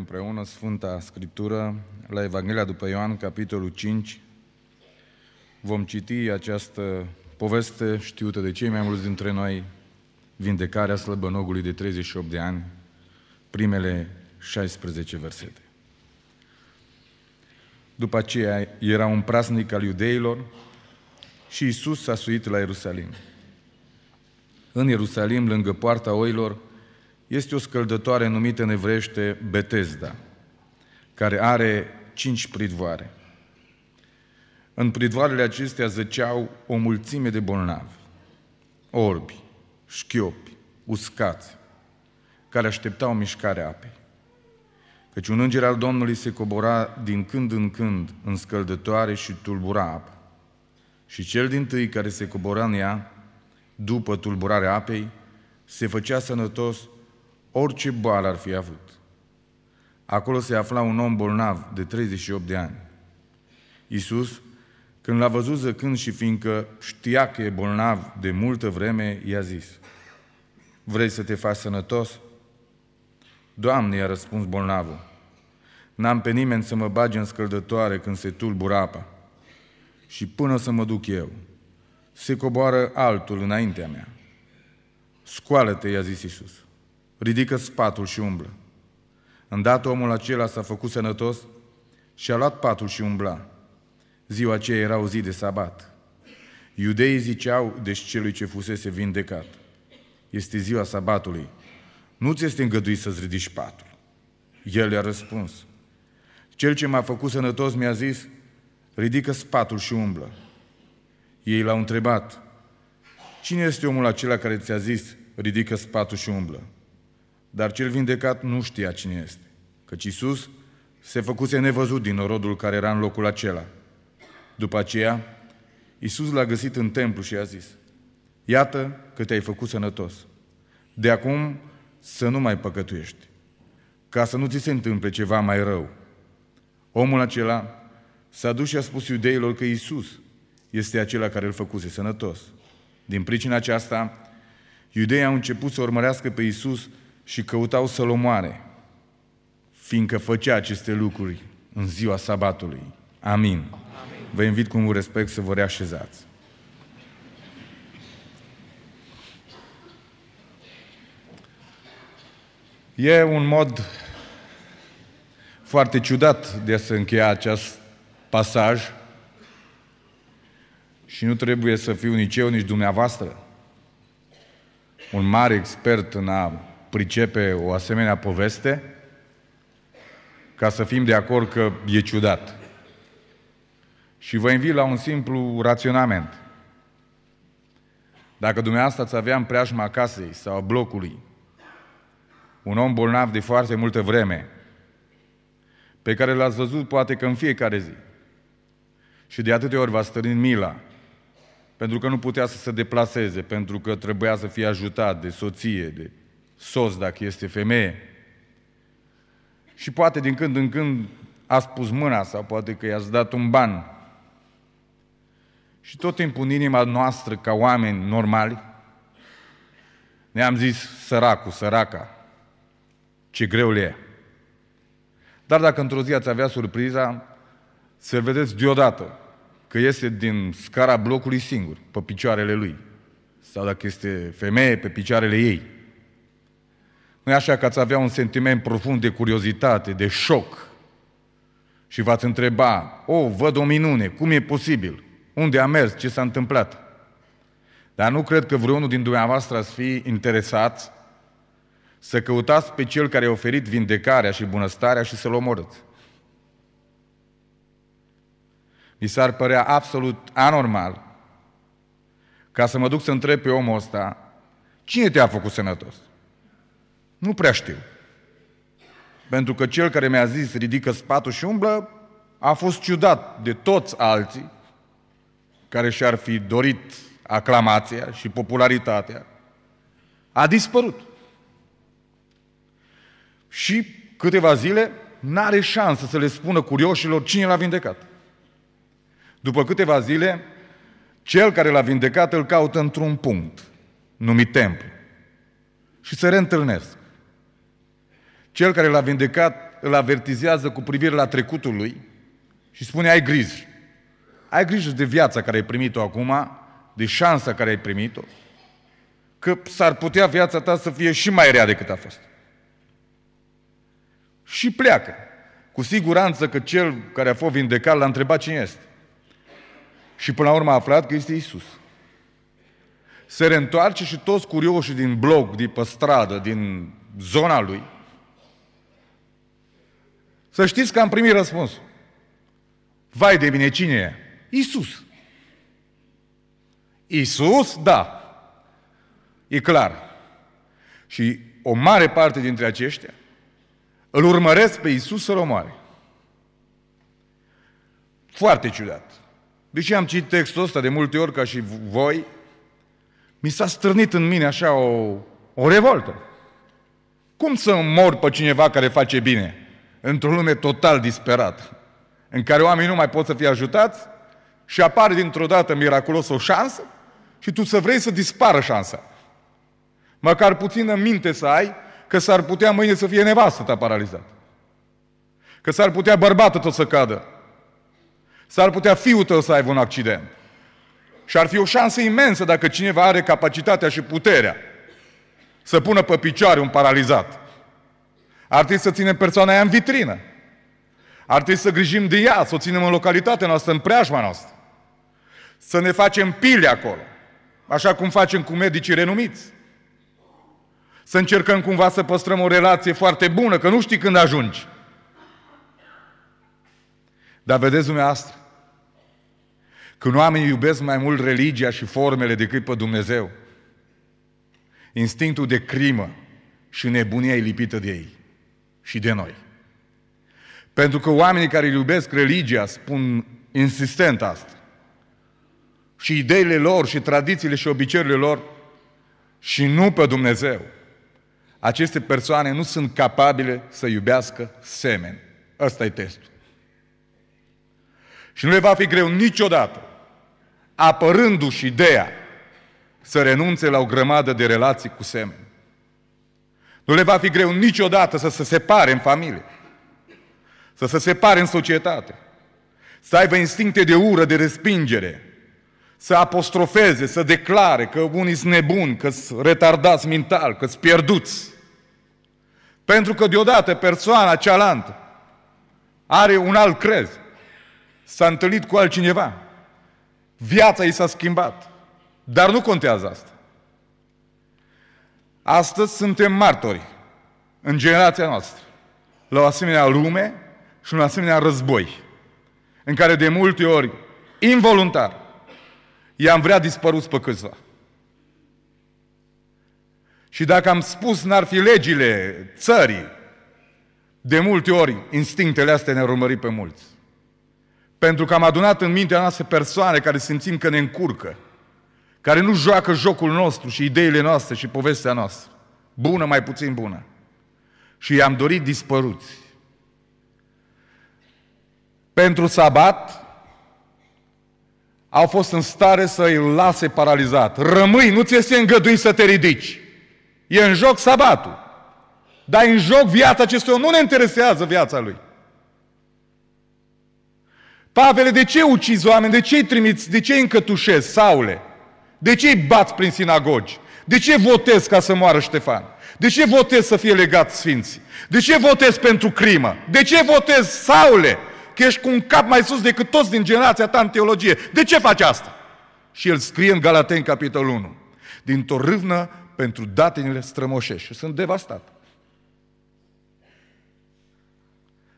împreună Sfânta Scriptură la Evanghelia după Ioan, capitolul 5. Vom citi această poveste știută de cei mai mulți dintre noi, vindecarea slăbănogului de 38 de ani, primele 16 versete. După aceea era un prasnic al iudeilor și Isus s-a suit la Ierusalim. În Ierusalim, lângă poarta oilor, este o scăldătoare numită în evrește Betesda, care are cinci pridvoare. În pridvoarele acestea zăceau o mulțime de bolnavi, orbi, șchiopi, uscați, care așteptau mișcarea apei. Căci un înger al Domnului se cobora din când în când în scăldătoare și tulbura apă. Și cel din tâi care se cobora în ea, după tulburarea apei, se făcea sănătos Orice boală ar fi avut. Acolo se afla un om bolnav de 38 de ani. Iisus, când l-a văzut zăcând și fiindcă știa că e bolnav de multă vreme, i-a zis, Vrei să te faci sănătos? Doamne, i-a răspuns bolnavul, N-am pe nimeni să mă bage în scăldătoare când se tulbură apa. Și până să mă duc eu, se coboară altul înaintea mea. Scoală-te, i-a zis Iisus ridică spatul și umblă. Îndată omul acela s-a făcut sănătos și a luat patul și umbla. Ziua aceea era o zi de sabat. Iudeii ziceau, deci celui ce fusese vindecat, este ziua sabatului, nu ți este îngăduit să-ți ridici patul. El i a răspuns, cel ce m-a făcut sănătos mi-a zis, ridică spatul și umblă. Ei l-au întrebat, cine este omul acela care ți-a zis, ridică spatul și umblă? Dar cel vindecat nu știa cine este, căci Iisus se făcuse nevăzut din orodul care era în locul acela. După aceea, Iisus l-a găsit în templu și a zis, Iată că te-ai făcut sănătos. De acum să nu mai păcătuiești, ca să nu ți se întâmple ceva mai rău. Omul acela s-a dus și a spus iudeilor că Iisus este acela care îl făcuse sănătos. Din pricina aceasta, iudeii au început să urmărească pe Iisus și căutau să-l omoare, fiindcă făcea aceste lucruri în ziua sabatului. Amin. Amin. Vă invit cu un respect să vă reașezați. E un mod foarte ciudat de a se încheia acest pasaj și nu trebuie să fiu nici eu, nici dumneavoastră un mare expert în a pricepe o asemenea poveste ca să fim de acord că e ciudat. Și vă invit la un simplu raționament. Dacă dumneavoastră ați avea în preajma casei sau a blocului un om bolnav de foarte multă vreme, pe care l-ați văzut poate că în fiecare zi, și de atâtea ori v-a stărnit mila, pentru că nu putea să se deplaseze, pentru că trebuia să fie ajutat de soție, de soț dacă este femeie. Și poate din când în când a spus mâna sau poate că i-ați dat un ban. Și tot timpul în inima noastră, ca oameni normali, ne-am zis săracul, săraca, ce greu le e. Dar dacă într-o zi ați avea surpriza, să vedeți deodată că este din scara blocului singur, pe picioarele lui. Sau dacă este femeie, pe picioarele ei nu așa că ați avea un sentiment profund de curiozitate, de șoc și v-ați întreba, o, oh, văd o minune, cum e posibil? Unde a mers? Ce s-a întâmplat? Dar nu cred că vreunul din dumneavoastră ați fi interesat să căutați pe cel care a oferit vindecarea și bunăstarea și să-l omorâți. Mi s-ar părea absolut anormal ca să mă duc să întreb pe omul ăsta, cine te-a făcut sănătos? Nu prea știu. Pentru că cel care mi-a zis ridică spatul și umblă a fost ciudat de toți alții care și-ar fi dorit aclamația și popularitatea. A dispărut. Și câteva zile n-are șansă să le spună curioșilor cine l-a vindecat. După câteva zile, cel care l-a vindecat îl caută într-un punct numit templu și se reîntâlnesc. Cel care l-a vindecat îl avertizează cu privire la trecutul lui și spune, ai grijă. Ai grijă de viața care ai primit-o acum, de șansa care ai primit-o, că s-ar putea viața ta să fie și mai rea decât a fost. Și pleacă. Cu siguranță că cel care a fost vindecat l-a întrebat cine este. Și până la urmă a aflat că este Isus. Se reîntoarce și toți curioși din bloc, din pe stradă, din zona lui, să știți că am primit răspuns. Vai de mine, cine e? Isus. Isus, da. E clar. Și o mare parte dintre aceștia îl urmăresc pe Isus să-l omoare. Foarte ciudat. Deși am citit textul ăsta de multe ori ca și voi, mi s-a strânit în mine așa o, o revoltă. Cum să mor pe cineva care face bine? într-o lume total disperată, în care oamenii nu mai pot să fie ajutați și apare dintr-o dată miraculos o șansă și tu să vrei să dispară șansa. Măcar puțină minte să ai că s-ar putea mâine să fie nevastă ta paralizată. Că s-ar putea bărbatul tău să cadă. S-ar putea fiul tău să aibă un accident. Și ar fi o șansă imensă dacă cineva are capacitatea și puterea să pună pe picioare un paralizat. Ar trebui să ținem persoana aia în vitrină. Ar trebui să grijim de ea, să o ținem în localitatea noastră, în preajma noastră. Să ne facem pile acolo, așa cum facem cu medicii renumiți. Să încercăm cumva să păstrăm o relație foarte bună, că nu știi când ajungi. Dar vedeți dumneavoastră, când oamenii iubesc mai mult religia și formele decât pe Dumnezeu, instinctul de crimă și nebunia e lipită de ei și de noi. Pentru că oamenii care iubesc religia spun insistent asta. Și ideile lor, și tradițiile, și obiceiurile lor, și nu pe Dumnezeu. Aceste persoane nu sunt capabile să iubească semen. Ăsta e testul. Și nu le va fi greu niciodată, apărându-și ideea, să renunțe la o grămadă de relații cu semeni. Nu le va fi greu niciodată să se separe în familie, să se separe în societate, să aibă instincte de ură, de respingere, să apostrofeze, să declare că unii sunt nebuni, că sunt retardați mental, că sunt pierduți. Pentru că deodată persoana cealaltă are un alt crez, s-a întâlnit cu altcineva, viața i s-a schimbat. Dar nu contează asta. Astăzi suntem martori în generația noastră la o asemenea lume și un asemenea război în care de multe ori, involuntar, i-am vrea dispărut pe câțiva. Și dacă am spus n-ar fi legile țării, de multe ori instinctele astea ne-au pe mulți. Pentru că am adunat în mintea noastră persoane care simțim că ne încurcă, care nu joacă jocul nostru și ideile noastre și povestea noastră, bună, mai puțin bună. Și i-am dorit dispăruți. Pentru sabat, au fost în stare să îl lase paralizat. Rămâi, nu ți este îngăduit să te ridici. E în joc sabatul. Dar în joc viața acestui om. Nu ne interesează viața lui. Pavele, de ce ucizi oameni? De ce îi trimiți? De ce îi încătușezi? Saule, de ce îi bați prin sinagogi? De ce votez ca să moară Ștefan? De ce votez să fie legat sfinții? De ce votez pentru crimă? De ce votez Saule? Că ești cu un cap mai sus decât toți din generația ta în teologie. De ce faci asta? Și el scrie în Galaten, capitolul 1. Dintr-o râvnă pentru datinile strămoșești. Și sunt devastat.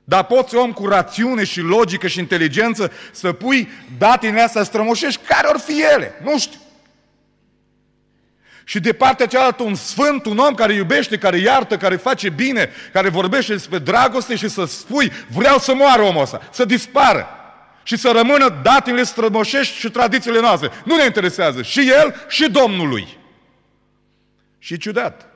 Dar poți, om, cu rațiune și logică și inteligență să pui datinile astea strămoșești, care or fi ele? Nu știu. Și de partea cealaltă un sfânt, un om care iubește, care iartă, care face bine, care vorbește despre dragoste și să spui, vreau să moară omul ăsta, să dispară. Și să rămână datele strămoșești și tradițiile noastre. Nu ne interesează și el și Domnului. Și ciudat.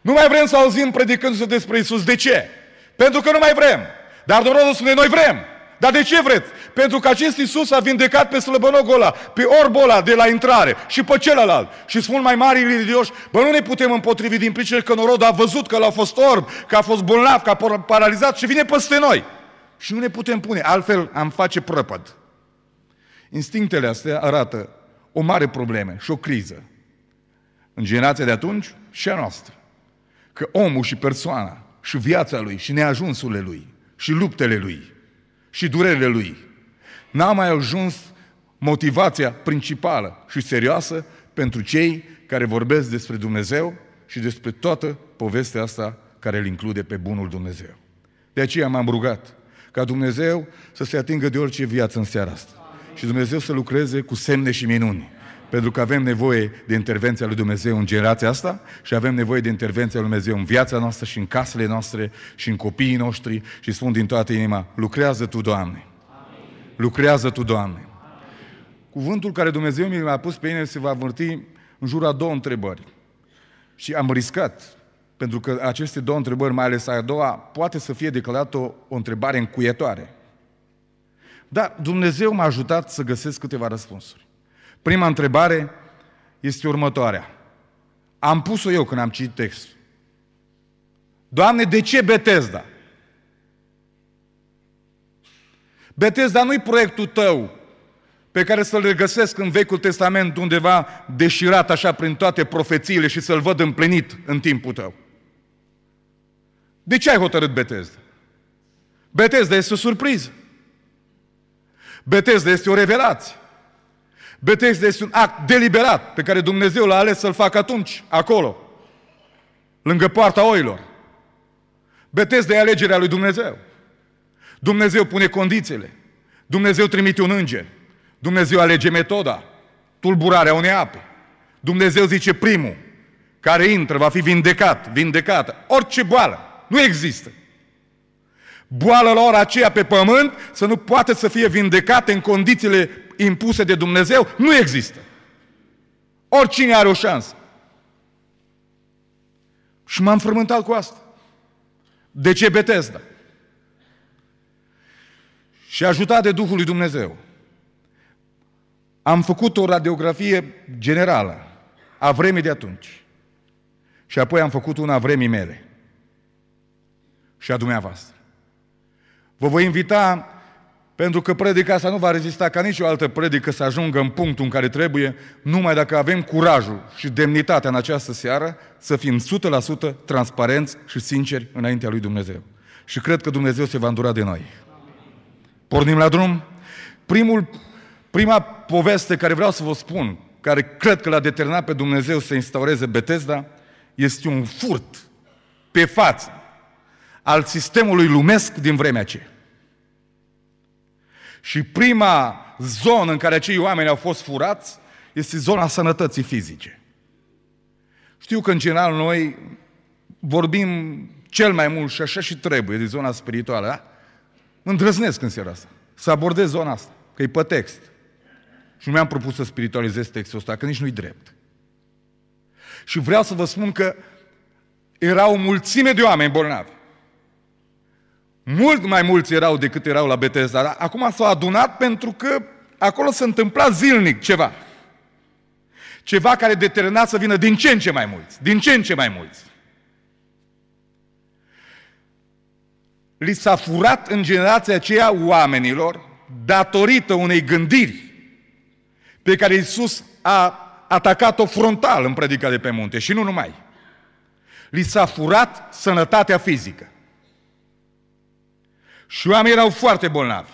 Nu mai vrem să auzim predicându-se despre Isus. De ce? Pentru că nu mai vrem. Dar Domnul spune, noi vrem. Dar de ce vreți? Pentru că acest Iisus a vindecat pe slăbănogul ăla, pe orbul ăla de la intrare și pe celălalt. Și spun mai mari religioși, bă, nu ne putem împotrivi din pricină că norodul a văzut că l-a fost orb, că a fost bolnav, că a paralizat și vine peste noi. Și nu ne putem pune, altfel am face prăpăd. Instinctele astea arată o mare problemă și o criză în generația de atunci și a noastră. Că omul și persoana și viața lui și neajunsurile lui și luptele lui și durerile lui. N-a mai ajuns motivația principală și serioasă pentru cei care vorbesc despre Dumnezeu și despre toată povestea asta care îl include pe bunul Dumnezeu. De aceea m-am rugat ca Dumnezeu să se atingă de orice viață în seara asta și Dumnezeu să lucreze cu semne și minuni pentru că avem nevoie de intervenția lui Dumnezeu în generația asta și avem nevoie de intervenția lui Dumnezeu în viața noastră și în casele noastre și în copiii noștri și spun din toată inima, lucrează Tu, Doamne! Lucrează Tu, Doamne! Cuvântul care Dumnezeu mi l-a pus pe mine se va vârti în jur a două întrebări. Și am riscat, pentru că aceste două întrebări, mai ales a doua, poate să fie declarată o, o întrebare încuietoare. Dar Dumnezeu m-a ajutat să găsesc câteva răspunsuri. Prima întrebare este următoarea. Am pus-o eu când am citit textul. Doamne, de ce Betesda? Betesda nu-i proiectul tău pe care să-l regăsesc în Vechiul Testament undeva deșirat așa prin toate profețiile și să-l văd împlinit în timpul tău. De ce ai hotărât Betesda? Betesda este o surpriză. Betesda este o revelație. Betesda este un act deliberat pe care Dumnezeu l-a ales să-l facă atunci, acolo, lângă poarta oilor. Betesda e alegerea lui Dumnezeu. Dumnezeu pune condițiile. Dumnezeu trimite un înger. Dumnezeu alege metoda, tulburarea unei ape. Dumnezeu zice primul care intră va fi vindecat, vindecată. Orice boală, nu există. Boală la ora aceea pe pământ să nu poată să fie vindecată în condițiile impuse de Dumnezeu nu există. Oricine are o șansă. Și m-am frământat cu asta. De ce Betesda? Și ajutat de Duhul lui Dumnezeu, am făcut o radiografie generală a vremii de atunci. Și apoi am făcut una a vremii mele și a dumneavoastră. Vă voi invita pentru că predica asta nu va rezista ca nicio altă predică să ajungă în punctul în care trebuie, numai dacă avem curajul și demnitatea în această seară să fim 100% transparenți și sinceri înaintea lui Dumnezeu. Și cred că Dumnezeu se va îndura de noi. Pornim la drum? Primul, prima poveste care vreau să vă spun, care cred că l-a determinat pe Dumnezeu să instaureze Betesda, este un furt pe față al sistemului lumesc din vremea aceea. Și prima zonă în care acei oameni au fost furați este zona sănătății fizice. Știu că în general noi vorbim cel mai mult și așa și trebuie de zona spirituală, da? Îndrăznesc în seara asta. Să abordez zona asta, că e pe text. Și nu mi-am propus să spiritualizez textul ăsta, că nici nu-i drept. Și vreau să vă spun că era o mulțime de oameni bolnavi. Mult mai mulți erau decât erau la Betesda, dar acum s-au adunat pentru că acolo se întâmpla zilnic ceva. Ceva care determina să vină din ce în ce mai mulți, din ce în ce mai mulți. Li s-a furat în generația aceea oamenilor datorită unei gândiri pe care Iisus a atacat-o frontal în predica de pe munte și nu numai. Li s-a furat sănătatea fizică. Și oamenii erau foarte bolnavi.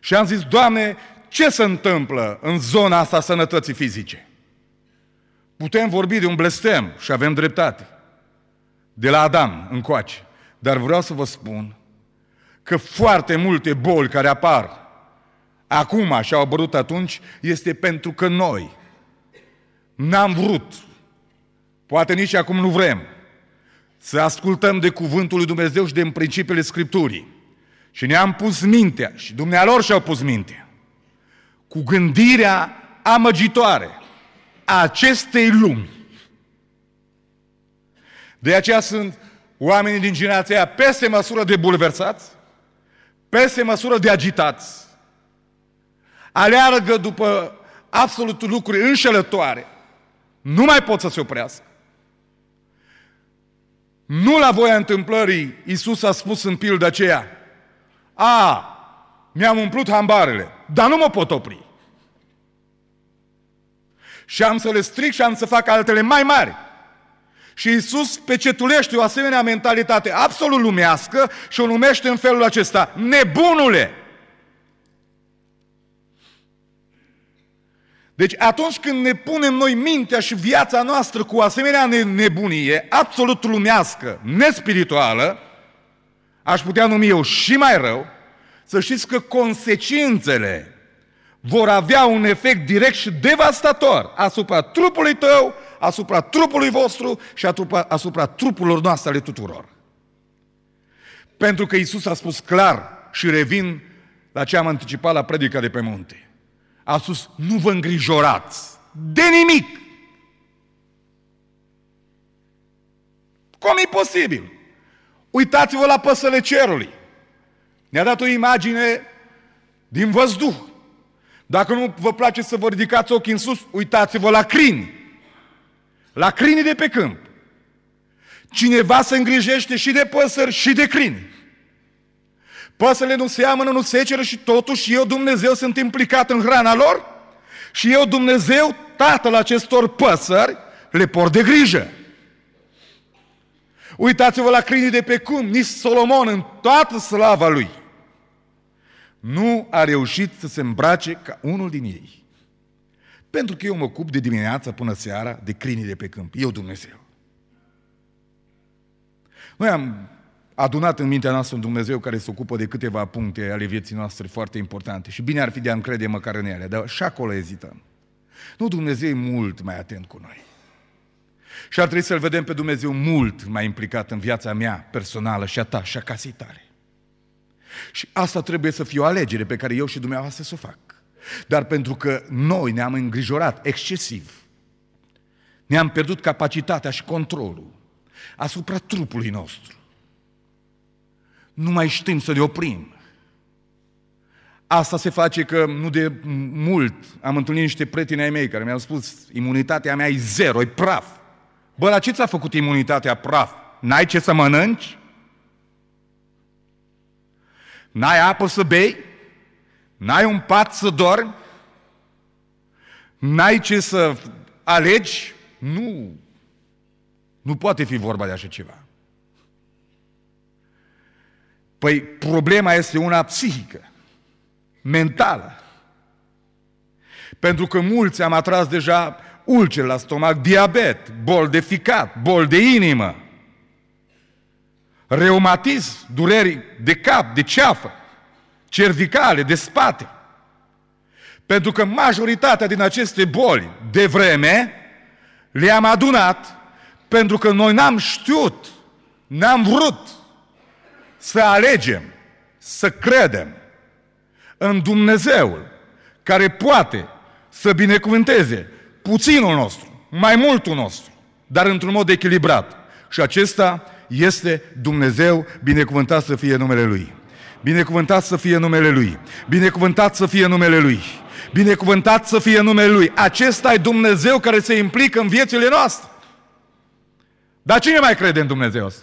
Și am zis, Doamne, ce se întâmplă în zona asta sănătății fizice? Putem vorbi de un blestem și avem dreptate. De la Adam încoace. Dar vreau să vă spun că foarte multe boli care apar acum și au apărut atunci este pentru că noi n-am vrut. Poate nici acum nu vrem să ascultăm de cuvântul lui Dumnezeu și de principiile Scripturii. Și ne-am pus mintea și dumnealor și-au pus mintea cu gândirea amăgitoare a acestei lumi. De aceea sunt oamenii din generația aia peste măsură de bulversați, peste măsură de agitați, aleargă după absolut lucruri înșelătoare, nu mai pot să se oprească. Nu la voia întâmplării, Iisus a spus în pildă aceea, a, mi-am umplut hambarele, dar nu mă pot opri. Și am să le stric și am să fac altele mai mari. Și Iisus pecetulește o asemenea mentalitate absolut lumească și o numește în felul acesta, nebunule! Deci atunci când ne punem noi mintea și viața noastră cu asemenea nebunie absolut lumească, nespirituală, aș putea numi eu și mai rău, să știți că consecințele vor avea un efect direct și devastator asupra trupului tău, asupra trupului vostru și asupra, asupra trupurilor noastre ale tuturor. Pentru că Isus a spus clar și revin la ce am anticipat la predica de pe munte a spus, nu vă îngrijorați de nimic. Cum e posibil? Uitați-vă la păsăle cerului. Ne-a dat o imagine din văzduh. Dacă nu vă place să vă ridicați ochii în sus, uitați-vă la crini. La crini de pe câmp. Cineva se îngrijește și de păsări și de crini. Păsările nu seamănă, nu seceră și totuși eu, Dumnezeu, sunt implicat în hrana lor și eu, Dumnezeu, tatăl acestor păsări, le por de grijă. Uitați-vă la crinii de pe cum, nici Solomon, în toată slava lui, nu a reușit să se îmbrace ca unul din ei. Pentru că eu mă ocup de dimineața până seara de crinii de pe câmp. Eu, Dumnezeu. Noi am adunat în mintea noastră un Dumnezeu care se ocupă de câteva puncte ale vieții noastre foarte importante și bine ar fi de a încrede măcar în ele, dar și acolo ezităm. Nu, Dumnezeu e mult mai atent cu noi. Și ar trebui să-L vedem pe Dumnezeu mult mai implicat în viața mea personală și a ta și a casei tale. Și asta trebuie să fie o alegere pe care eu și dumneavoastră să o fac. Dar pentru că noi ne-am îngrijorat excesiv, ne-am pierdut capacitatea și controlul asupra trupului nostru, nu mai știm să le oprim. Asta se face că nu de mult am întâlnit niște prieteni ai mei care mi-au spus imunitatea mea e zero, e praf. Bă, la ce ți-a făcut imunitatea praf? N-ai ce să mănânci? N-ai apă să bei? N-ai un pat să dormi? N-ai ce să alegi? Nu. Nu poate fi vorba de așa ceva. Păi problema este una psihică, mentală. Pentru că mulți am atras deja ulcer la stomac, diabet, bol de ficat, bol de inimă, reumatism, dureri de cap, de ceafă, cervicale, de spate. Pentru că majoritatea din aceste boli de vreme le-am adunat pentru că noi n-am știut, n-am vrut să alegem să credem în Dumnezeul care poate să binecuvânteze puținul nostru, mai multul nostru, dar într-un mod echilibrat. Și acesta este Dumnezeu, binecuvântat să fie numele Lui. Binecuvântat să fie numele Lui. Binecuvântat să fie numele Lui. Binecuvântat să fie numele Lui. Acesta e Dumnezeu care se implică în viețile noastre. Dar cine mai crede în Dumnezeu ăsta?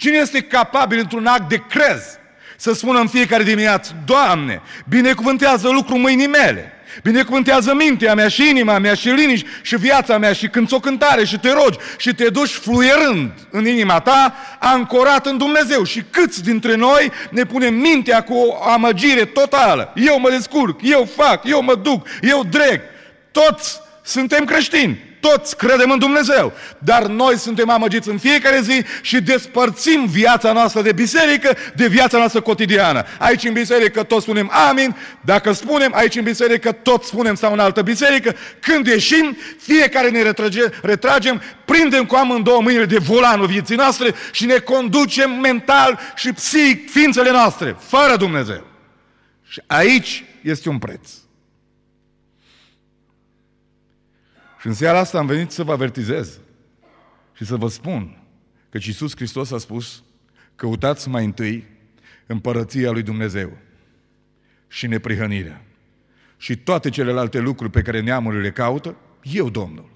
Cine este capabil într-un act de crez să spună în fiecare dimineață, Doamne, binecuvântează lucrul mâinii mele, binecuvântează mintea mea și inima mea și liniști și viața mea și când o cântare și te rogi și te duci fluierând în inima ta, ancorat în Dumnezeu. Și câți dintre noi ne punem mintea cu o amăgire totală? Eu mă descurc, eu fac, eu mă duc, eu dreg. Toți suntem creștini toți credem în Dumnezeu, dar noi suntem amăgiți în fiecare zi și despărțim viața noastră de biserică de viața noastră cotidiană. Aici în biserică toți spunem amin, dacă spunem, aici în biserică toți spunem sau în altă biserică, când ieșim, fiecare ne retrage, retragem, prindem cu amândouă mâinile de volanul vieții noastre și ne conducem mental și psihic ființele noastre, fără Dumnezeu. Și aici este un preț. Și în seara asta am venit să vă avertizez și să vă spun că Iisus Hristos a spus căutați mai întâi împărăția lui Dumnezeu și neprihănirea. Și toate celelalte lucruri pe care neamurile le caută, eu Domnul.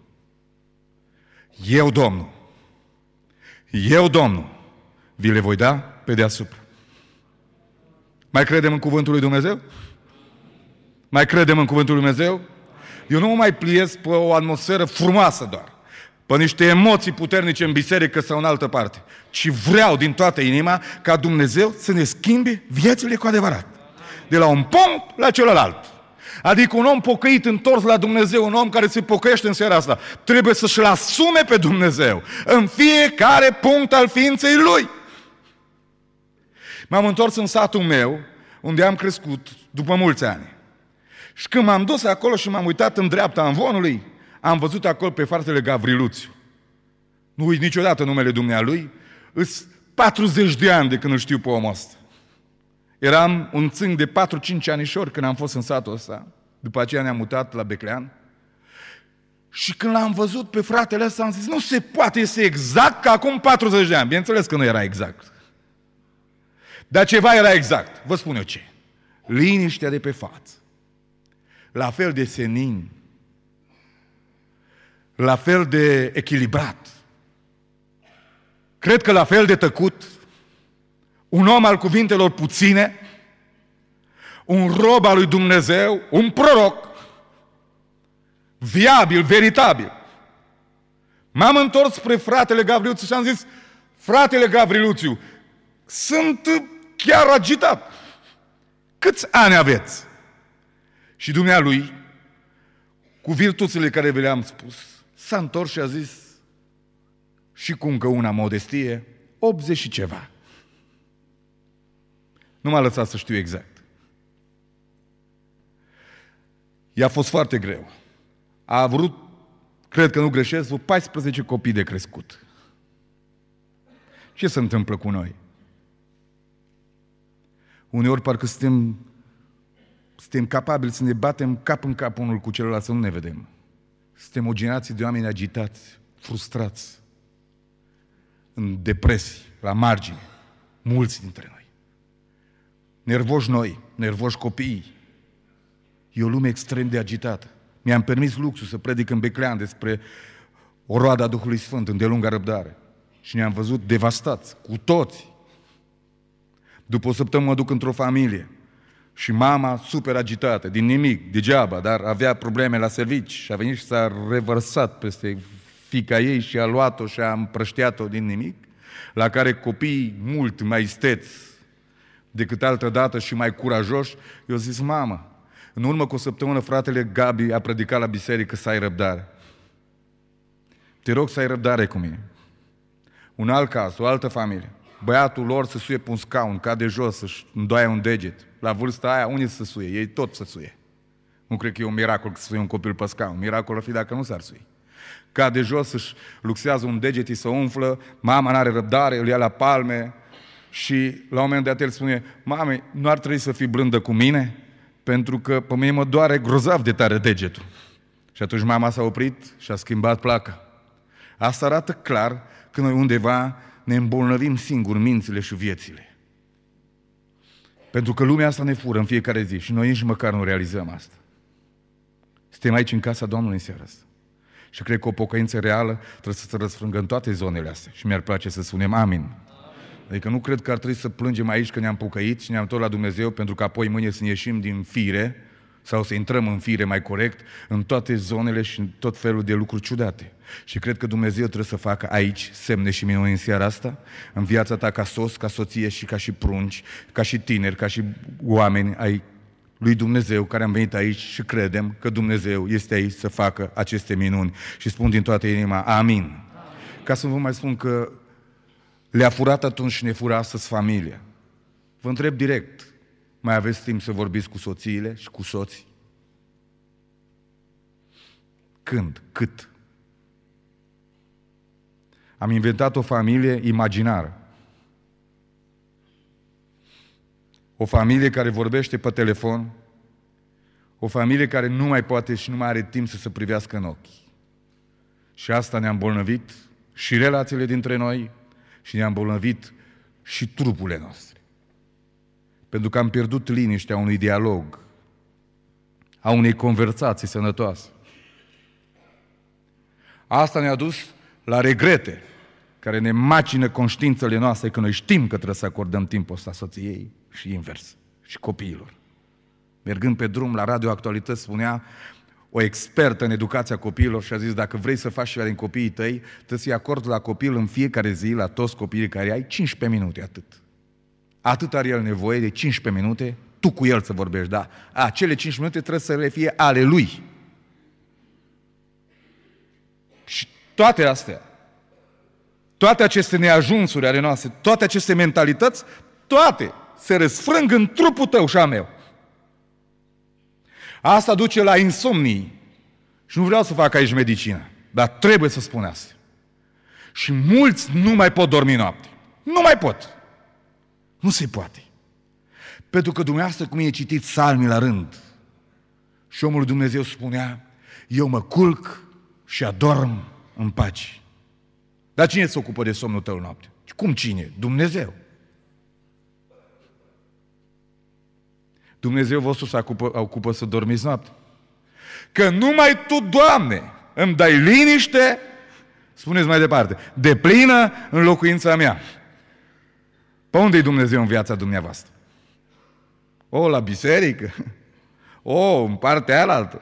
Eu Domnul. Eu Domnul. Vi le voi da pe deasupra. Mai credem în cuvântul lui Dumnezeu? Mai credem în cuvântul lui Dumnezeu? Eu nu mă mai pliez pe o atmosferă frumoasă doar, pe niște emoții puternice în biserică sau în altă parte, ci vreau din toată inima ca Dumnezeu să ne schimbe viețile cu adevărat. De la un pom la celălalt. Adică un om pocăit, întors la Dumnezeu, un om care se pocăiește în seara asta, trebuie să-și asume pe Dumnezeu în fiecare punct al ființei lui. M-am întors în satul meu, unde am crescut după mulți ani. Și când m-am dus acolo și m-am uitat în dreapta amvonului, am văzut acolo pe farsele Gavriluțiu. Nu uit niciodată numele dumnealui. Îs 40 de ani de când îl știu pe omul ăsta. Eram un țâng de 4-5 anișori când am fost în satul ăsta. După aceea ne-am mutat la Beclean. Și când l-am văzut pe fratele ăsta, am zis, nu se poate, este exact ca acum 40 de ani. Bineînțeles că nu era exact. Dar ceva era exact. Vă spun eu ce. Liniștea de pe față la fel de senin, la fel de echilibrat, cred că la fel de tăcut, un om al cuvintelor puține, un rob al lui Dumnezeu, un proroc, viabil, veritabil. M-am întors spre fratele Gavriluțiu și am zis, fratele Gavriluțiu, sunt chiar agitat. Câți ani aveți? Și dumnealui, cu virtuțile care vi le-am spus, s-a întors și a zis, și cu încă una modestie, 80 și ceva. Nu m-a lăsat să știu exact. I-a fost foarte greu. A avut, cred că nu greșesc, 14 copii de crescut. Ce se întâmplă cu noi? Uneori parcă suntem suntem capabili să ne batem cap în cap unul cu celălalt, să nu ne vedem. Suntem o generație de oameni agitați, frustrați, în depresii, la margine, mulți dintre noi. Nervoși noi, nervoși copiii. E o lume extrem de agitată. Mi-am permis luxul să predic în Beclean despre o roada Duhului Sfânt în delungă răbdare. Și ne-am văzut devastați, cu toți. După o săptămână mă duc într-o familie și mama super agitată, din nimic, degeaba, dar avea probleme la servici și a venit și s-a revărsat peste fica ei și a luat-o și a împrășteat o din nimic, la care copiii mult mai steți decât altă dată și mai curajoși, eu zis, mamă, în urmă cu o săptămână fratele Gabi a predicat la biserică să ai răbdare. Te rog să ai răbdare cu mine. Un alt caz, o altă familie. Băiatul lor se suie pe un scaun, cade jos, își îndoaie un deget la vârsta aia, unii să suie? Ei tot să suie. Nu cred că e un miracol să suie un copil pe scaun. Un miracol ar fi dacă nu s-ar sui. de jos, își luxează un deget, să se umflă, mama n-are răbdare, îl ia la palme și la un moment dat el spune, mame, nu ar trebui să fii blândă cu mine? Pentru că pe mine mă doare grozav de tare degetul. Și atunci mama s-a oprit și a schimbat placa. Asta arată clar că noi undeva ne îmbolnăvim singuri mințile și viețile. Pentru că lumea asta ne fură în fiecare zi și noi nici măcar nu realizăm asta. Suntem aici în casa Domnului în seara asta. Și cred că o pocăință reală trebuie să se răsfrângă în toate zonele astea. Și mi-ar place să spunem amin. amin. Adică nu cred că ar trebui să plângem aici că ne-am pocăit și ne-am tot la Dumnezeu pentru că apoi mâine să ne ieșim din fire sau să intrăm în fire mai corect în toate zonele și în tot felul de lucruri ciudate. Și cred că Dumnezeu trebuie să facă aici semne și minuni în seara asta, în viața ta ca sos, ca soție și ca și prunci, ca și tineri, ca și oameni ai lui Dumnezeu care am venit aici și credem că Dumnezeu este aici să facă aceste minuni. Și spun din toată inima, amin. amin. Ca să vă mai spun că le-a furat atunci și ne fură astăzi familia. Vă întreb direct, mai aveți timp să vorbiți cu soțiile și cu soții? Când? Cât? Am inventat o familie imaginară. O familie care vorbește pe telefon, o familie care nu mai poate și nu mai are timp să se privească în ochi. Și asta ne-a îmbolnăvit și relațiile dintre noi și ne-a îmbolnăvit și trupurile noastre pentru că am pierdut liniștea unui dialog, a unei conversații sănătoase. Asta ne-a dus la regrete, care ne macină conștiințele noastre că noi știm că trebuie să acordăm timpul ăsta soției și invers, și copiilor. Mergând pe drum la Radio Actualități spunea o expertă în educația copiilor și a zis, dacă vrei să faci ceva din copiii tăi, trebuie să-i acordi la copil în fiecare zi, la toți copiii care ai, 15 minute, atât. Atât are el nevoie de 15 minute, tu cu el să vorbești, da. Acele 5 minute trebuie să le fie ale lui. Și toate astea, toate aceste neajunsuri ale noastre, toate aceste mentalități, toate se răsfrâng în trupul tău și a meu. Asta duce la insomnii. Și nu vreau să fac aici medicină, dar trebuie să spun asta. Și mulți nu mai pot dormi noapte. Nu mai pot. Nu se poate. Pentru că dumneavoastră, cum e citit salmii la rând, și omul Dumnezeu spunea, eu mă culc și adorm în pace. Dar cine se ocupă de somnul tău noapte? Cum cine? Dumnezeu. Dumnezeu vostru se ocupă, ocupă să dormiți noapte. Că numai Tu, Doamne, îmi dai liniște, spuneți mai departe, de plină în locuința mea. Pe unde e Dumnezeu în viața dumneavoastră? O, la biserică? O, în partea aia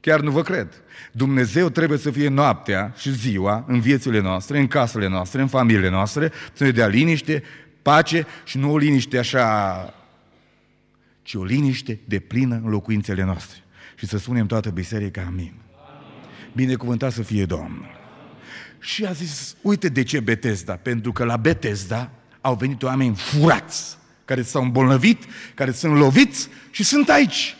Chiar nu vă cred. Dumnezeu trebuie să fie noaptea și ziua în viețile noastre, în casele noastre, în familiile noastre, să ne dea liniște, pace și nu o liniște așa, ci o liniște de plină în locuințele noastre. Și să spunem toată biserica amin. Binecuvântat să fie Domnul. Și a zis, uite de ce Betesda, pentru că la Betesda au venit oameni furați, care s-au îmbolnăvit, care sunt loviți și sunt aici.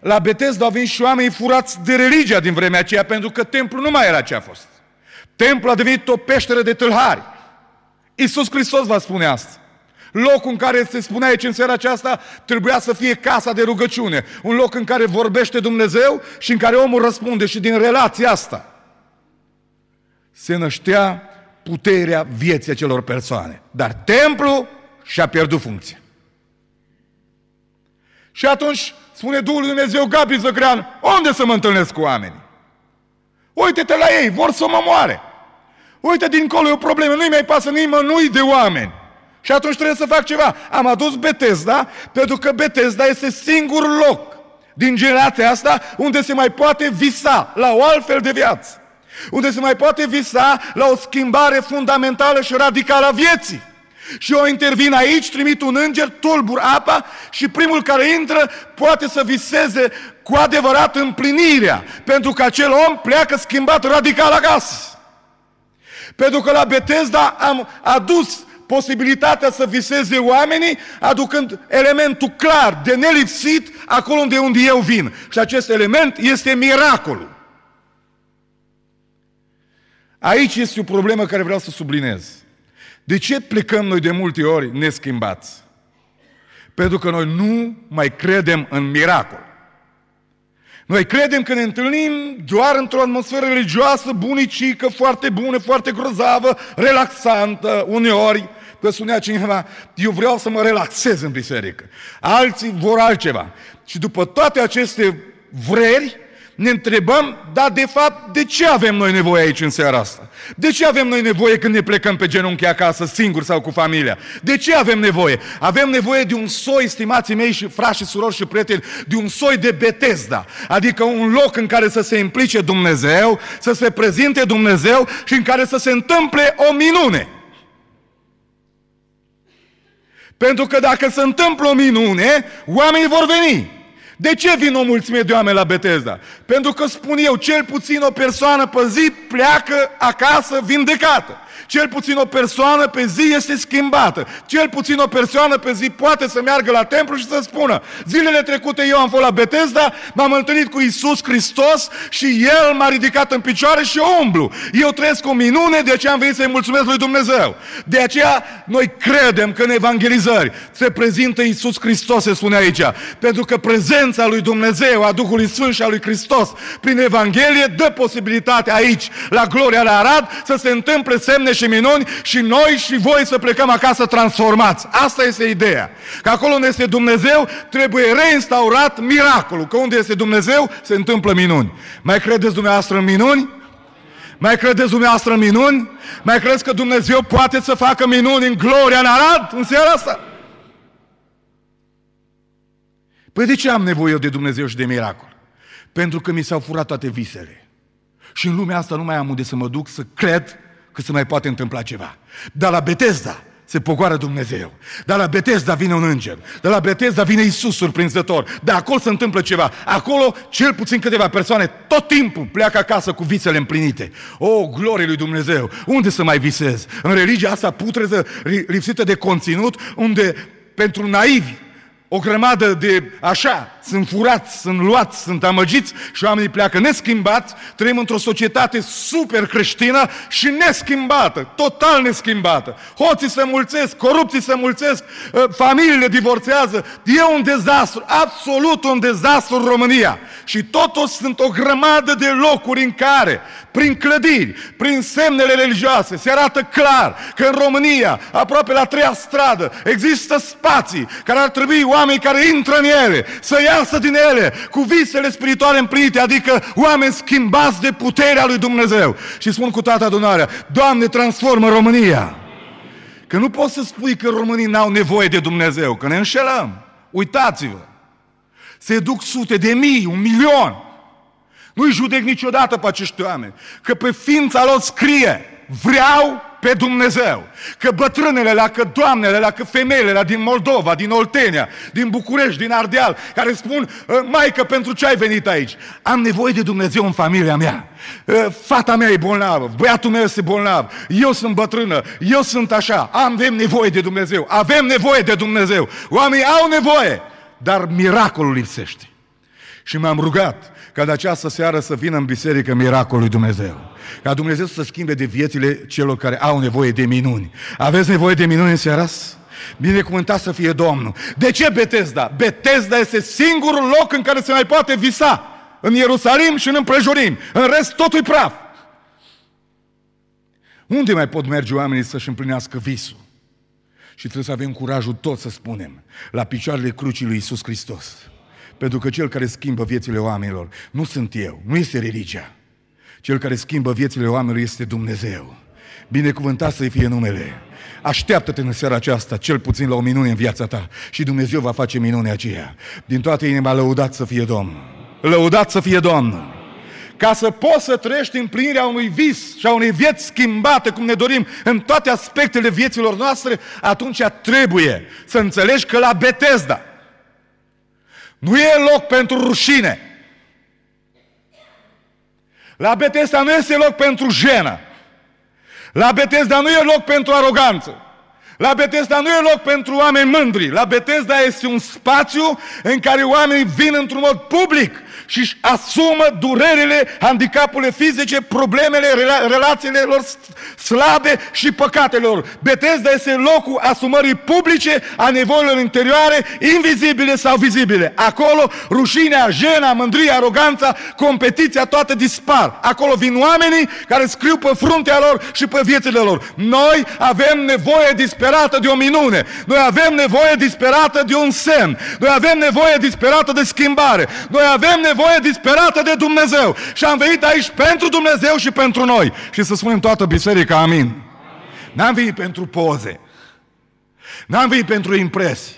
La Betesda au venit și oameni furați de religia din vremea aceea, pentru că templul nu mai era ce a fost. Templul a devenit o peșteră de tâlhari. Iisus Hristos va spune asta. Locul în care se spunea aici în seara aceasta trebuia să fie casa de rugăciune. Un loc în care vorbește Dumnezeu și în care omul răspunde și din relația asta se năștea puterea vieții acelor persoane. Dar templu și-a pierdut funcția. Și atunci spune Duhul Dumnezeu Gabi Zăcrean, unde să mă întâlnesc cu oamenii? Uite-te la ei, vor să mă moare. Uite, dincolo e o problemă, nu-i mai pasă nimănui de oameni. Și atunci trebuie să fac ceva. Am adus Betesda, pentru că Betesda este singur loc din generația asta unde se mai poate visa la o altfel de viață unde se mai poate visa la o schimbare fundamentală și radicală a vieții. Și eu intervin aici, trimit un înger, tulbur apa și primul care intră poate să viseze cu adevărat împlinirea, pentru că acel om pleacă schimbat radical acasă. Pentru că la Betesda am adus posibilitatea să viseze oamenii, aducând elementul clar, de nelipsit, acolo unde, unde eu vin. Și acest element este miracolul. Aici este o problemă care vreau să subliniez. De ce plecăm noi de multe ori neschimbați? Pentru că noi nu mai credem în miracol. Noi credem că ne întâlnim doar într-o atmosferă religioasă, bunicică, foarte bună, foarte grozavă, relaxantă, uneori, că sunea cineva, eu vreau să mă relaxez în biserică. Alții vor altceva. Și după toate aceste vreri, ne întrebăm, dar de fapt, de ce avem noi nevoie aici în seara asta? De ce avem noi nevoie când ne plecăm pe genunchi acasă, singuri sau cu familia? De ce avem nevoie? Avem nevoie de un soi, stimații mei și frați și surori și prieteni, de un soi de betezda. adică un loc în care să se implice Dumnezeu, să se prezinte Dumnezeu și în care să se întâmple o minune. Pentru că dacă se întâmplă o minune, oamenii vor veni. De ce vin o mulțime de oameni la Betesda? Pentru că spun eu, cel puțin o persoană pe zi pleacă acasă vindecată. Cel puțin o persoană pe zi este schimbată. Cel puțin o persoană pe zi poate să meargă la templu și să spună zilele trecute eu am fost la Betesda, m-am întâlnit cu Isus Hristos și El m-a ridicat în picioare și umblu. Eu trăiesc o minune, de aceea am venit să-i mulțumesc lui Dumnezeu. De aceea noi credem că în evangelizări se prezintă Isus Hristos, se spune aici. Pentru că prezența lui Dumnezeu, a Duhului Sfânt și a lui Hristos prin Evanghelie dă posibilitatea aici, la Gloria la Arad, să se întâmple semne și și minuni și noi și voi să plecăm acasă transformați. Asta este ideea. Că acolo unde este Dumnezeu, trebuie reinstaurat miracolul. Că unde este Dumnezeu, se întâmplă minuni. Mai credeți dumneavoastră în minuni? Mai credeți dumneavoastră în minuni? Mai credeți că Dumnezeu poate să facă minuni în gloria în Arad în seara asta? Păi de ce am nevoie eu de Dumnezeu și de miracol? Pentru că mi s-au furat toate visele. Și în lumea asta nu mai am unde să mă duc să cred că se mai poate întâmpla ceva. Dar la Betesda se pogoară Dumnezeu. Dar la Betesda vine un înger. Dar la Betesda vine Isus surprinzător. Dar acolo se întâmplă ceva. Acolo cel puțin câteva persoane tot timpul pleacă acasă cu visele împlinite. O, oh, glorie lui Dumnezeu! Unde să mai visez? În religia asta putreză, lipsită de conținut, unde pentru naivi o grămadă de așa, sunt furați, sunt luați, sunt amăgiți și oamenii pleacă neschimbați, trăim într-o societate super creștină și neschimbată, total neschimbată. Hoții se mulțesc, corupții se mulțesc, ă, familiile divorțează. E un dezastru, absolut un dezastru în România. Și totuși sunt o grămadă de locuri în care, prin clădiri, prin semnele religioase, se arată clar că în România, aproape la treia stradă, există spații care ar trebui oamenii care intră în ele să ia iasă din ele cu visele spirituale împlinite, adică oameni schimbați de puterea lui Dumnezeu. Și spun cu toată adunarea, Doamne, transformă România! Că nu poți să spui că românii n-au nevoie de Dumnezeu, că ne înșelăm. Uitați-vă! Se duc sute de mii, un milion. Nu-i judec niciodată pe acești oameni. Că pe ființa lor scrie, vreau pe Dumnezeu. Că bătrânele la, că doamnele la, că femeile la din Moldova, din Oltenia, din București, din Ardeal, care spun, ă, Maică, pentru ce ai venit aici? Am nevoie de Dumnezeu în familia mea. Ă, fata mea e bolnavă, băiatul meu este bolnav, eu sunt bătrână, eu sunt așa, avem nevoie de Dumnezeu, avem nevoie de Dumnezeu. Oamenii au nevoie, dar miracolul lipsește. Și m-am rugat ca de această seară să vină în biserică miracolul lui Dumnezeu. Ca Dumnezeu să schimbe de viețile celor care au nevoie de minuni. Aveți nevoie de minuni în seara asta? Binecuvântat să fie Domnul. De ce Betesda? Betesda este singurul loc în care se mai poate visa. În Ierusalim și în împrejurim. În rest totul e praf. Unde mai pot merge oamenii să-și împlinească visul? Și trebuie să avem curajul tot să spunem, la picioarele crucii lui Isus Hristos. Pentru că cel care schimbă viețile oamenilor nu sunt eu, nu este religia, cel care schimbă viețile oamenilor este Dumnezeu. Binecuvântat să-i fie numele. Așteaptă-te în seara aceasta, cel puțin la o minune în viața ta și Dumnezeu va face minunea aceea. Din toată inima lăudat să fie Domn. Lăudat să fie Domn. Ca să poți să trăiești în plinirea unui vis și a unei vieți schimbate, cum ne dorim, în toate aspectele vieților noastre, atunci trebuie să înțelegi că la Betesda nu e loc pentru rușine. La Betesda nu este loc pentru jenă. La Betesda nu e loc pentru aroganță. La Betesda nu e loc pentru oameni mândri. La Betesda este un spațiu în care oamenii vin într-un mod public și își asumă durerile, handicapurile fizice, problemele, rela- relațiile lor slabe și păcatelor. Betesda este locul asumării publice a nevoilor interioare, invizibile sau vizibile. Acolo rușinea, jena, mândria, aroganța, competiția, toate dispar. Acolo vin oamenii care scriu pe fruntea lor și pe viețile lor. Noi avem nevoie disperată de o minune. Noi avem nevoie disperată de un semn. Noi avem nevoie disperată de schimbare. Noi avem nevoie nevoie disperată de Dumnezeu. Și am venit aici pentru Dumnezeu și pentru noi. Și să spunem toată biserica, amin. amin. N-am venit pentru poze. N-am venit pentru impresii.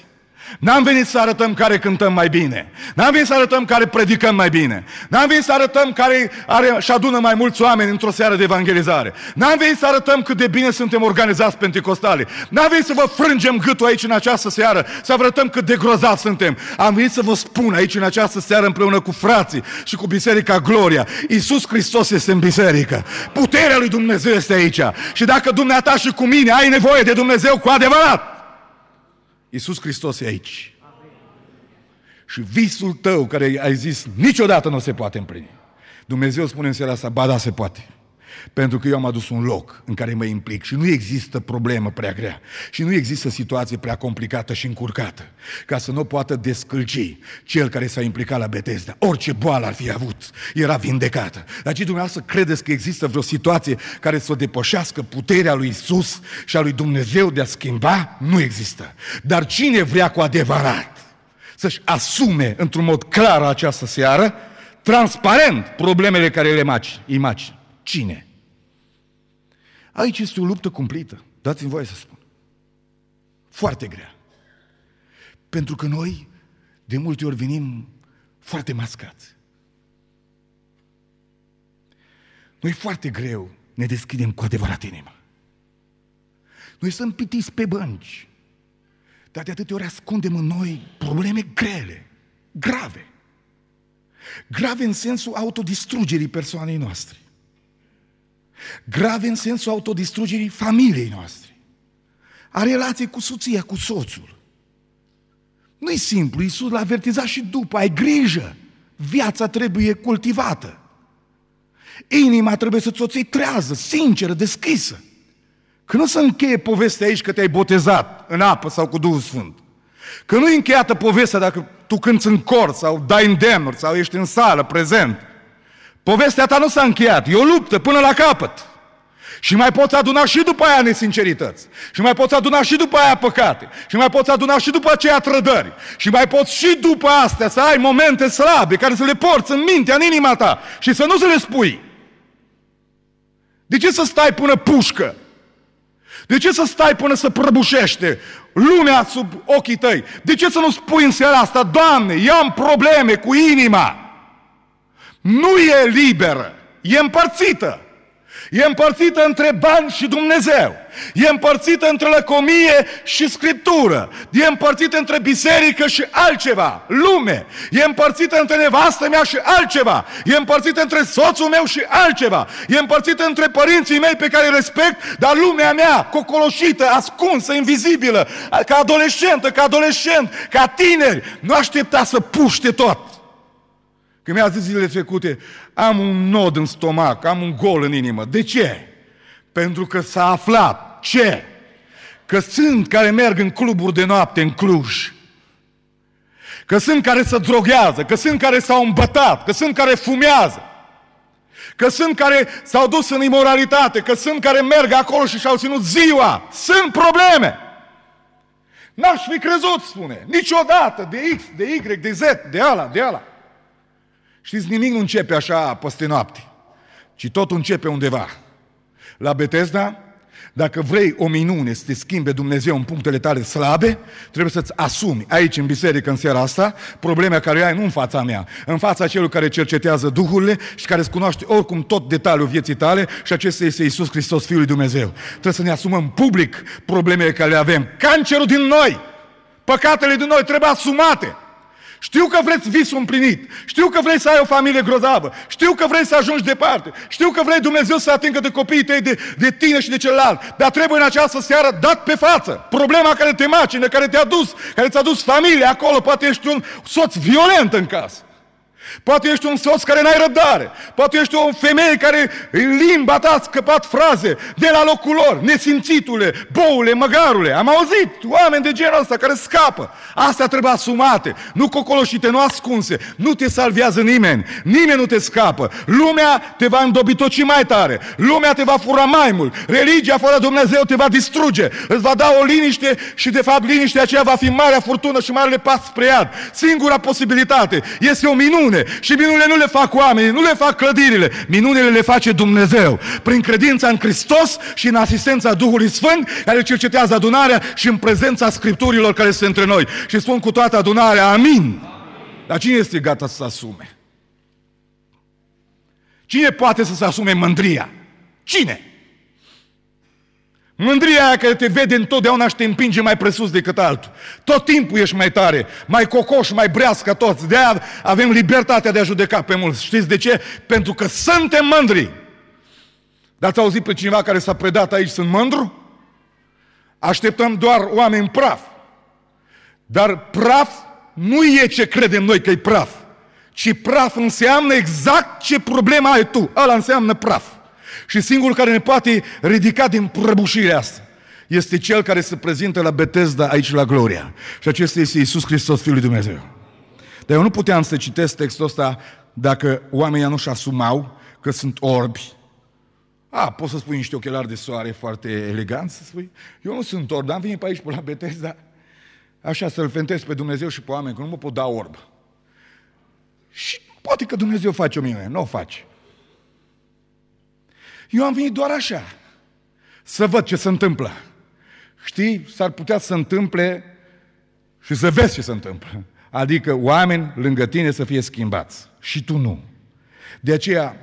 N-am venit să arătăm care cântăm mai bine. N-am venit să arătăm care predicăm mai bine. N-am venit să arătăm care are și adună mai mulți oameni într-o seară de evangelizare. N-am venit să arătăm cât de bine suntem organizați pentecostale. N-am venit să vă frângem gâtul aici în această seară, să vă arătăm cât de grozavi suntem. Am venit să vă spun aici în această seară împreună cu frații și cu Biserica Gloria. Iisus Hristos este în biserică. Puterea lui Dumnezeu este aici. Și dacă dumneata și cu mine ai nevoie de Dumnezeu cu adevărat, Iisus Hristos e aici. Și visul tău care ai zis niciodată nu se poate împlini. Dumnezeu spune în seara asta, ba da, se poate. Pentru că eu am adus un loc în care mă implic și nu există problemă prea grea și nu există situație prea complicată și încurcată ca să nu poată descălci cel care s-a implicat la Betesda. Orice boală ar fi avut, era vindecată. Dar ce dumneavoastră credeți că există vreo situație care să o depășească puterea lui Isus și a lui Dumnezeu de a schimba? Nu există. Dar cine vrea cu adevărat să-și asume într-un mod clar această seară, transparent, problemele care le imagine? cine? Aici este o luptă cumplită, dați-mi voie să spun. Foarte grea. Pentru că noi, de multe ori, venim foarte mascați. Noi foarte greu ne deschidem cu adevărat inima. Noi suntem pitiți pe bănci, dar de atâtea ori ascundem în noi probleme grele, grave. Grave în sensul autodistrugerii persoanei noastre. Grave în sensul autodistrugerii familiei noastre, a relației cu soția, cu soțul. Nu-i simplu, Iisus l-a avertizat și după, ai grijă, viața trebuie cultivată. Inima trebuie să-ți o ții trează, sinceră, deschisă. Că nu se încheie povestea aici că te-ai botezat în apă sau cu Duhul Sfânt. Că nu e încheiată povestea dacă tu cânti în cor sau dai în demnuri sau ești în sală, prezent. Povestea ta nu s-a încheiat, e o luptă până la capăt. Și mai poți aduna și după aia nesincerități. Și mai poți aduna și după aia păcate. Și mai poți aduna și după aceea trădări. Și mai poți și după astea să ai momente slabe care să le porți în mintea, în inima ta. Și să nu se le spui. De ce să stai până pușcă? De ce să stai până să prăbușește lumea sub ochii tăi? De ce să nu spui în seara asta, Doamne, eu am probleme cu inima? nu e liberă, e împărțită. E împărțită între bani și Dumnezeu. E împărțită între lăcomie și Scriptură. E împărțită între biserică și altceva, lume. E împărțită între nevastă mea și altceva. E împărțită între soțul meu și altceva. E împărțită între părinții mei pe care îi respect, dar lumea mea cocoloșită, ascunsă, invizibilă, ca adolescentă, ca adolescent, ca tineri, nu aștepta să puște tot. Că mi-a zis zilele trecute, am un nod în stomac, am un gol în inimă. De ce? Pentru că s-a aflat ce? Că sunt care merg în cluburi de noapte în Cluj. Că sunt care se droghează, că sunt care s-au îmbătat, că sunt care fumează. Că sunt care s-au dus în imoralitate, că sunt care merg acolo și și-au ținut ziua. Sunt probleme! N-aș fi crezut, spune, niciodată, de X, de Y, de Z, de ala, de ala. Știți, nimic nu începe așa peste noapte, ci tot începe undeva. La Betesda, dacă vrei o minune să te schimbe Dumnezeu în punctele tale slabe, trebuie să-ți asumi aici în biserică în seara asta problema care ai nu în fața mea, în fața celui care cercetează duhurile și care îți cunoaște oricum tot detaliul vieții tale și acesta este Isus Hristos, Fiul lui Dumnezeu. Trebuie să ne asumăm public problemele care le avem. Cancerul din noi, păcatele din noi trebuie asumate. Știu că vreți visul împlinit. Știu că vrei să ai o familie grozavă. Știu că vrei să ajungi departe. Știu că vrei Dumnezeu să atingă de copiii tăi, de, de tine și de celălalt. Dar trebuie în această seară dat pe față. Problema care te macină, care te-a dus, care ți-a dus familia acolo. Poate ești un soț violent în casă. Poate ești un soț care n-ai răbdare. Poate ești o femeie care în limba ta a scăpat fraze de la locul lor, nesimțitule, boule, măgarule. Am auzit oameni de genul ăsta care scapă. Astea trebuie asumate, nu cocoloșite, nu ascunse. Nu te salvează nimeni, nimeni nu te scapă. Lumea te va îndobitoci mai tare, lumea te va fura mai mult, religia fără Dumnezeu te va distruge, îți va da o liniște și de fapt liniștea aceea va fi marea furtună și marele pas spre iad. Singura posibilitate este o minune minune. Și minunile nu le fac oamenii, nu le fac clădirile. Minunile le face Dumnezeu. Prin credința în Hristos și în asistența Duhului Sfânt, care cercetează adunarea și în prezența Scripturilor care sunt între noi. Și spun cu toată adunarea, amin. amin. Dar cine este gata să se asume? Cine poate să se asume mândria? Cine? Mândria aia care te vede întotdeauna și te împinge mai presus decât altul. Tot timpul ești mai tare, mai cocoș, mai brească toți. de avem libertatea de a judeca pe mulți. Știți de ce? Pentru că suntem mândri. Dar ați auzit pe cineva care s-a predat aici, sunt mândru? Așteptăm doar oameni praf. Dar praf nu e ce credem noi că e praf. Ci praf înseamnă exact ce problemă ai tu. Ăla înseamnă praf. Și singurul care ne poate ridica din prăbușirea asta este Cel care se prezintă la Betesda aici la Gloria. Și acesta este Iisus Hristos, Fiul lui Dumnezeu. Dar eu nu puteam să citesc textul ăsta dacă oamenii nu-și asumau că sunt orbi. A, poți să spui niște ochelari de soare foarte elegant, să spui. Eu nu sunt orb, dar am venit pe aici, pe la Betesda, așa să-L fentez pe Dumnezeu și pe oameni, că nu mă pot da orb. Și poate că Dumnezeu face o mine, nu o face. Eu am venit doar așa, să văd ce se întâmplă. Știi, s-ar putea să se întâmple și să vezi ce se întâmplă. Adică oameni lângă tine să fie schimbați. Și tu nu. De aceea,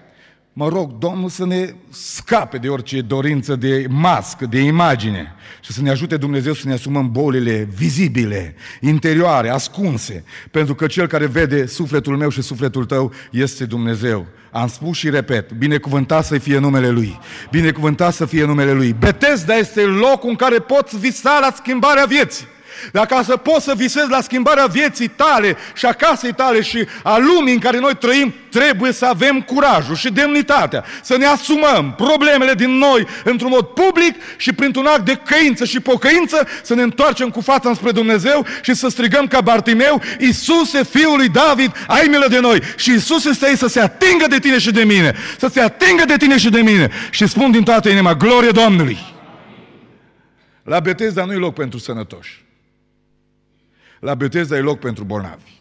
mă rog, Domnul să ne scape de orice dorință de mască, de imagine și să ne ajute Dumnezeu să ne asumăm bolile vizibile, interioare, ascunse, pentru că Cel care vede sufletul meu și sufletul tău este Dumnezeu. Am spus și repet, binecuvântat să fie numele Lui, binecuvântat să fie numele Lui. Betesda este locul în care poți visa la schimbarea vieții. Dar ca să poți să visezi la schimbarea vieții tale și a casei tale și a lumii în care noi trăim, trebuie să avem curajul și demnitatea, să ne asumăm problemele din noi într-un mod public și printr-un act de căință și pocăință să ne întoarcem cu fața înspre Dumnezeu și să strigăm ca Bartimeu, Iisuse, Fiul lui David, ai milă de noi și Iisus este să se atingă de tine și de mine, să se atingă de tine și de mine și spun din toată inima, glorie Domnului! La Betesda nu e loc pentru sănătoși la Betesda e loc pentru bolnavi.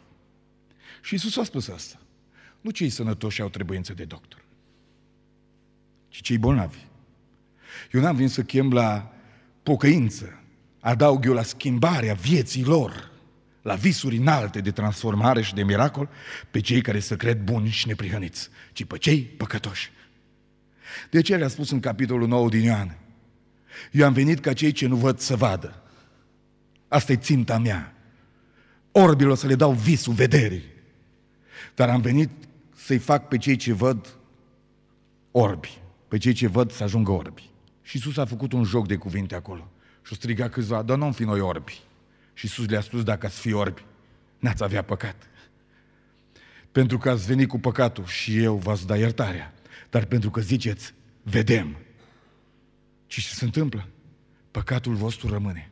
Și Isus a spus asta. Nu cei sănătoși au trebuință de doctor, ci cei bolnavi. Eu n-am venit să chem la pocăință, adaug eu la schimbarea vieții lor, la visuri înalte de transformare și de miracol, pe cei care se cred buni și neprihăniți, ci pe cei păcătoși. De ce le-a spus în capitolul 9 din Ioan? Eu am venit ca cei ce nu văd să vadă. Asta e ținta mea orbilor să le dau visul vederii. Dar am venit să-i fac pe cei ce văd orbi, pe cei ce văd să ajungă orbi. Și Iisus a făcut un joc de cuvinte acolo. Și o striga câțiva, dar nu fi noi orbi. Și Iisus le-a spus, dacă ați fi orbi, n-ați avea păcat. Pentru că ați venit cu păcatul și eu v-ați da iertarea. Dar pentru că ziceți, vedem. Și ce se întâmplă? Păcatul vostru rămâne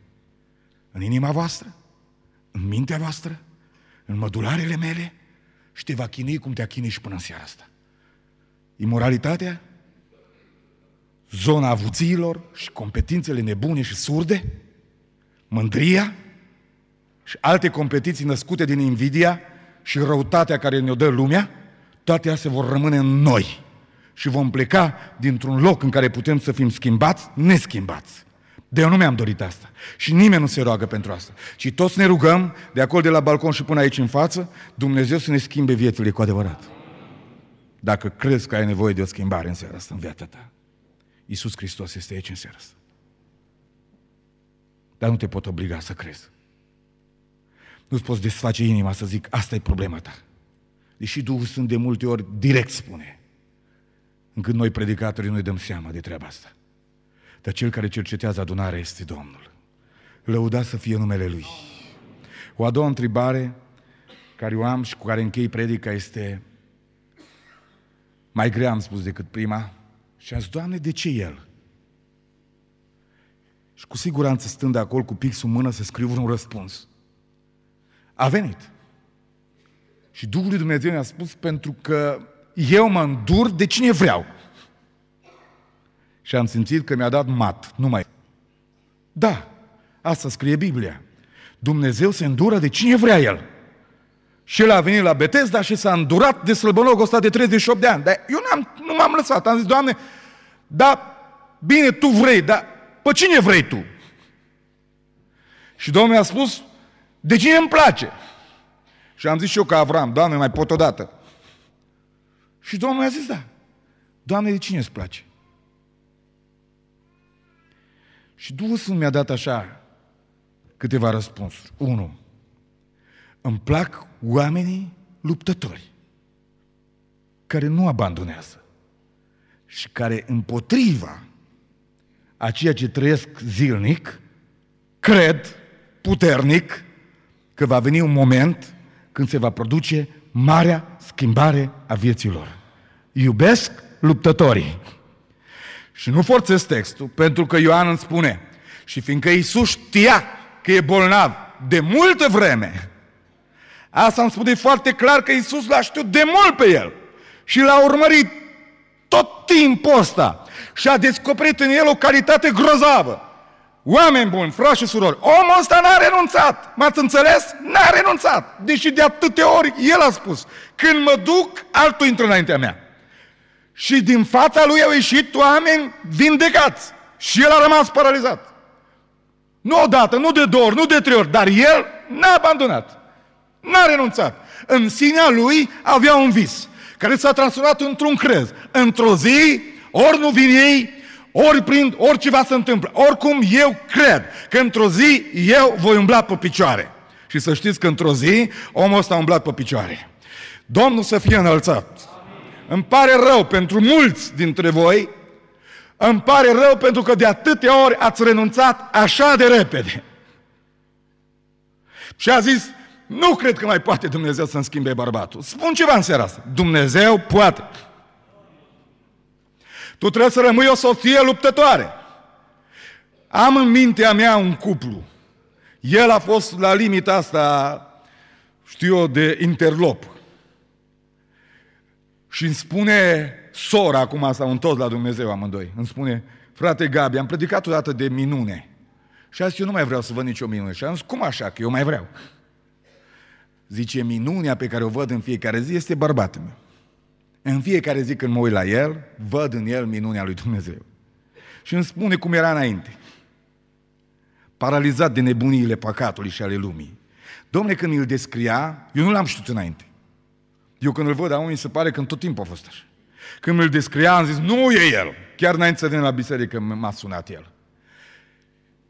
în inima voastră în mintea voastră, în mădularele mele și te va chinui cum te-a și până în seara asta. Imoralitatea, zona avuțiilor și competințele nebune și surde, mândria și alte competiții născute din invidia și răutatea care ne-o dă lumea, toate astea vor rămâne în noi și vom pleca dintr-un loc în care putem să fim schimbați, neschimbați. De eu nu mi-am dorit asta. Și nimeni nu se roagă pentru asta. Ci toți ne rugăm, de acolo de la balcon și până aici în față, Dumnezeu să ne schimbe viețile cu adevărat. Dacă crezi că ai nevoie de o schimbare în seara asta, în viața ta, Iisus Hristos este aici în seara asta. Dar nu te pot obliga să crezi. Nu-ți poți desface inima să zic, asta e problema ta. Deși Duhul Sfânt de multe ori direct spune, încât noi predicatorii nu dăm seama de treaba asta dar cel care cercetează adunarea este Domnul. Lăuda să fie numele Lui. O a doua întrebare care o am și cu care închei predica este mai grea, am spus, decât prima. Și am zis, Doamne, de ce El? Și cu siguranță, stând acolo cu pixul în mână, să scriu un răspuns. A venit. Și Duhul lui Dumnezeu mi-a spus, pentru că eu mă îndur de cine vreau. Și am simțit că mi-a dat mat, nu mai. Da, asta scrie Biblia. Dumnezeu se îndură de cine vrea El. Și el a venit la Betesda și s-a îndurat de slăbănogul ăsta de 38 de ani. Dar eu am nu m-am lăsat. Am zis, Doamne, da, bine, Tu vrei, dar pe cine vrei Tu? Și Domnul mi-a spus, de cine îmi place? Și am zis și eu ca Avram, Doamne, mai pot odată. Și Domnul mi-a zis, da. Doamne, de cine îți place? Și Duhul Sfânt mi-a dat așa câteva răspunsuri. Unu, îmi plac oamenii luptători, care nu abandonează și care împotriva a ceea ce trăiesc zilnic, cred puternic că va veni un moment când se va produce marea schimbare a vieților. Iubesc luptătorii. Și nu forțez textul, pentru că Ioan îmi spune, și fiindcă Iisus știa că e bolnav de multă vreme, asta îmi spune foarte clar că Iisus l-a știut de mult pe el și l-a urmărit tot timpul ăsta și a descoperit în el o calitate grozavă. Oameni buni, frați și surori, omul ăsta n-a renunțat. M-ați înțeles? N-a renunțat. Deși de atâtea ori el a spus, când mă duc, altul intră înaintea mea și din fața lui au ieșit oameni vindecați. Și el a rămas paralizat. Nu odată, nu de două ori, nu de trei ori, dar el n-a abandonat. N-a renunțat. În sinea lui avea un vis, care s-a transformat într-un crez. Într-o zi, ori nu vin ei, ori prind, ori ceva se întâmplă. Oricum, eu cred că într-o zi eu voi umbla pe picioare. Și să știți că într-o zi omul ăsta a umblat pe picioare. Domnul să fie înălțat îmi pare rău pentru mulți dintre voi, îmi pare rău pentru că de atâtea ori ați renunțat așa de repede. Și a zis, nu cred că mai poate Dumnezeu să-mi schimbe bărbatul. Spun ceva în seara asta. Dumnezeu poate. Tu trebuie să rămâi o soție luptătoare. Am în mintea mea un cuplu. El a fost la limita asta, știu eu, de interlop. Și îmi spune sora, acum s-au întors la Dumnezeu amândoi, îmi spune, frate Gabi, am predicat o dată de minune. Și a zis, eu nu mai vreau să văd nicio minune. Și am zis, cum așa, că eu mai vreau. Zice, minunea pe care o văd în fiecare zi este bărbatul meu. În fiecare zi când mă uit la el, văd în el minunea lui Dumnezeu. Și îmi spune cum era înainte. Paralizat de nebuniile păcatului și ale lumii. Domne, când îl descria, eu nu l-am știut înainte. Eu când îl văd, a unii se pare că în tot timpul a fost așa. Când îl descria, am zis, nu e el. Chiar înainte să vin la biserică m-a sunat el.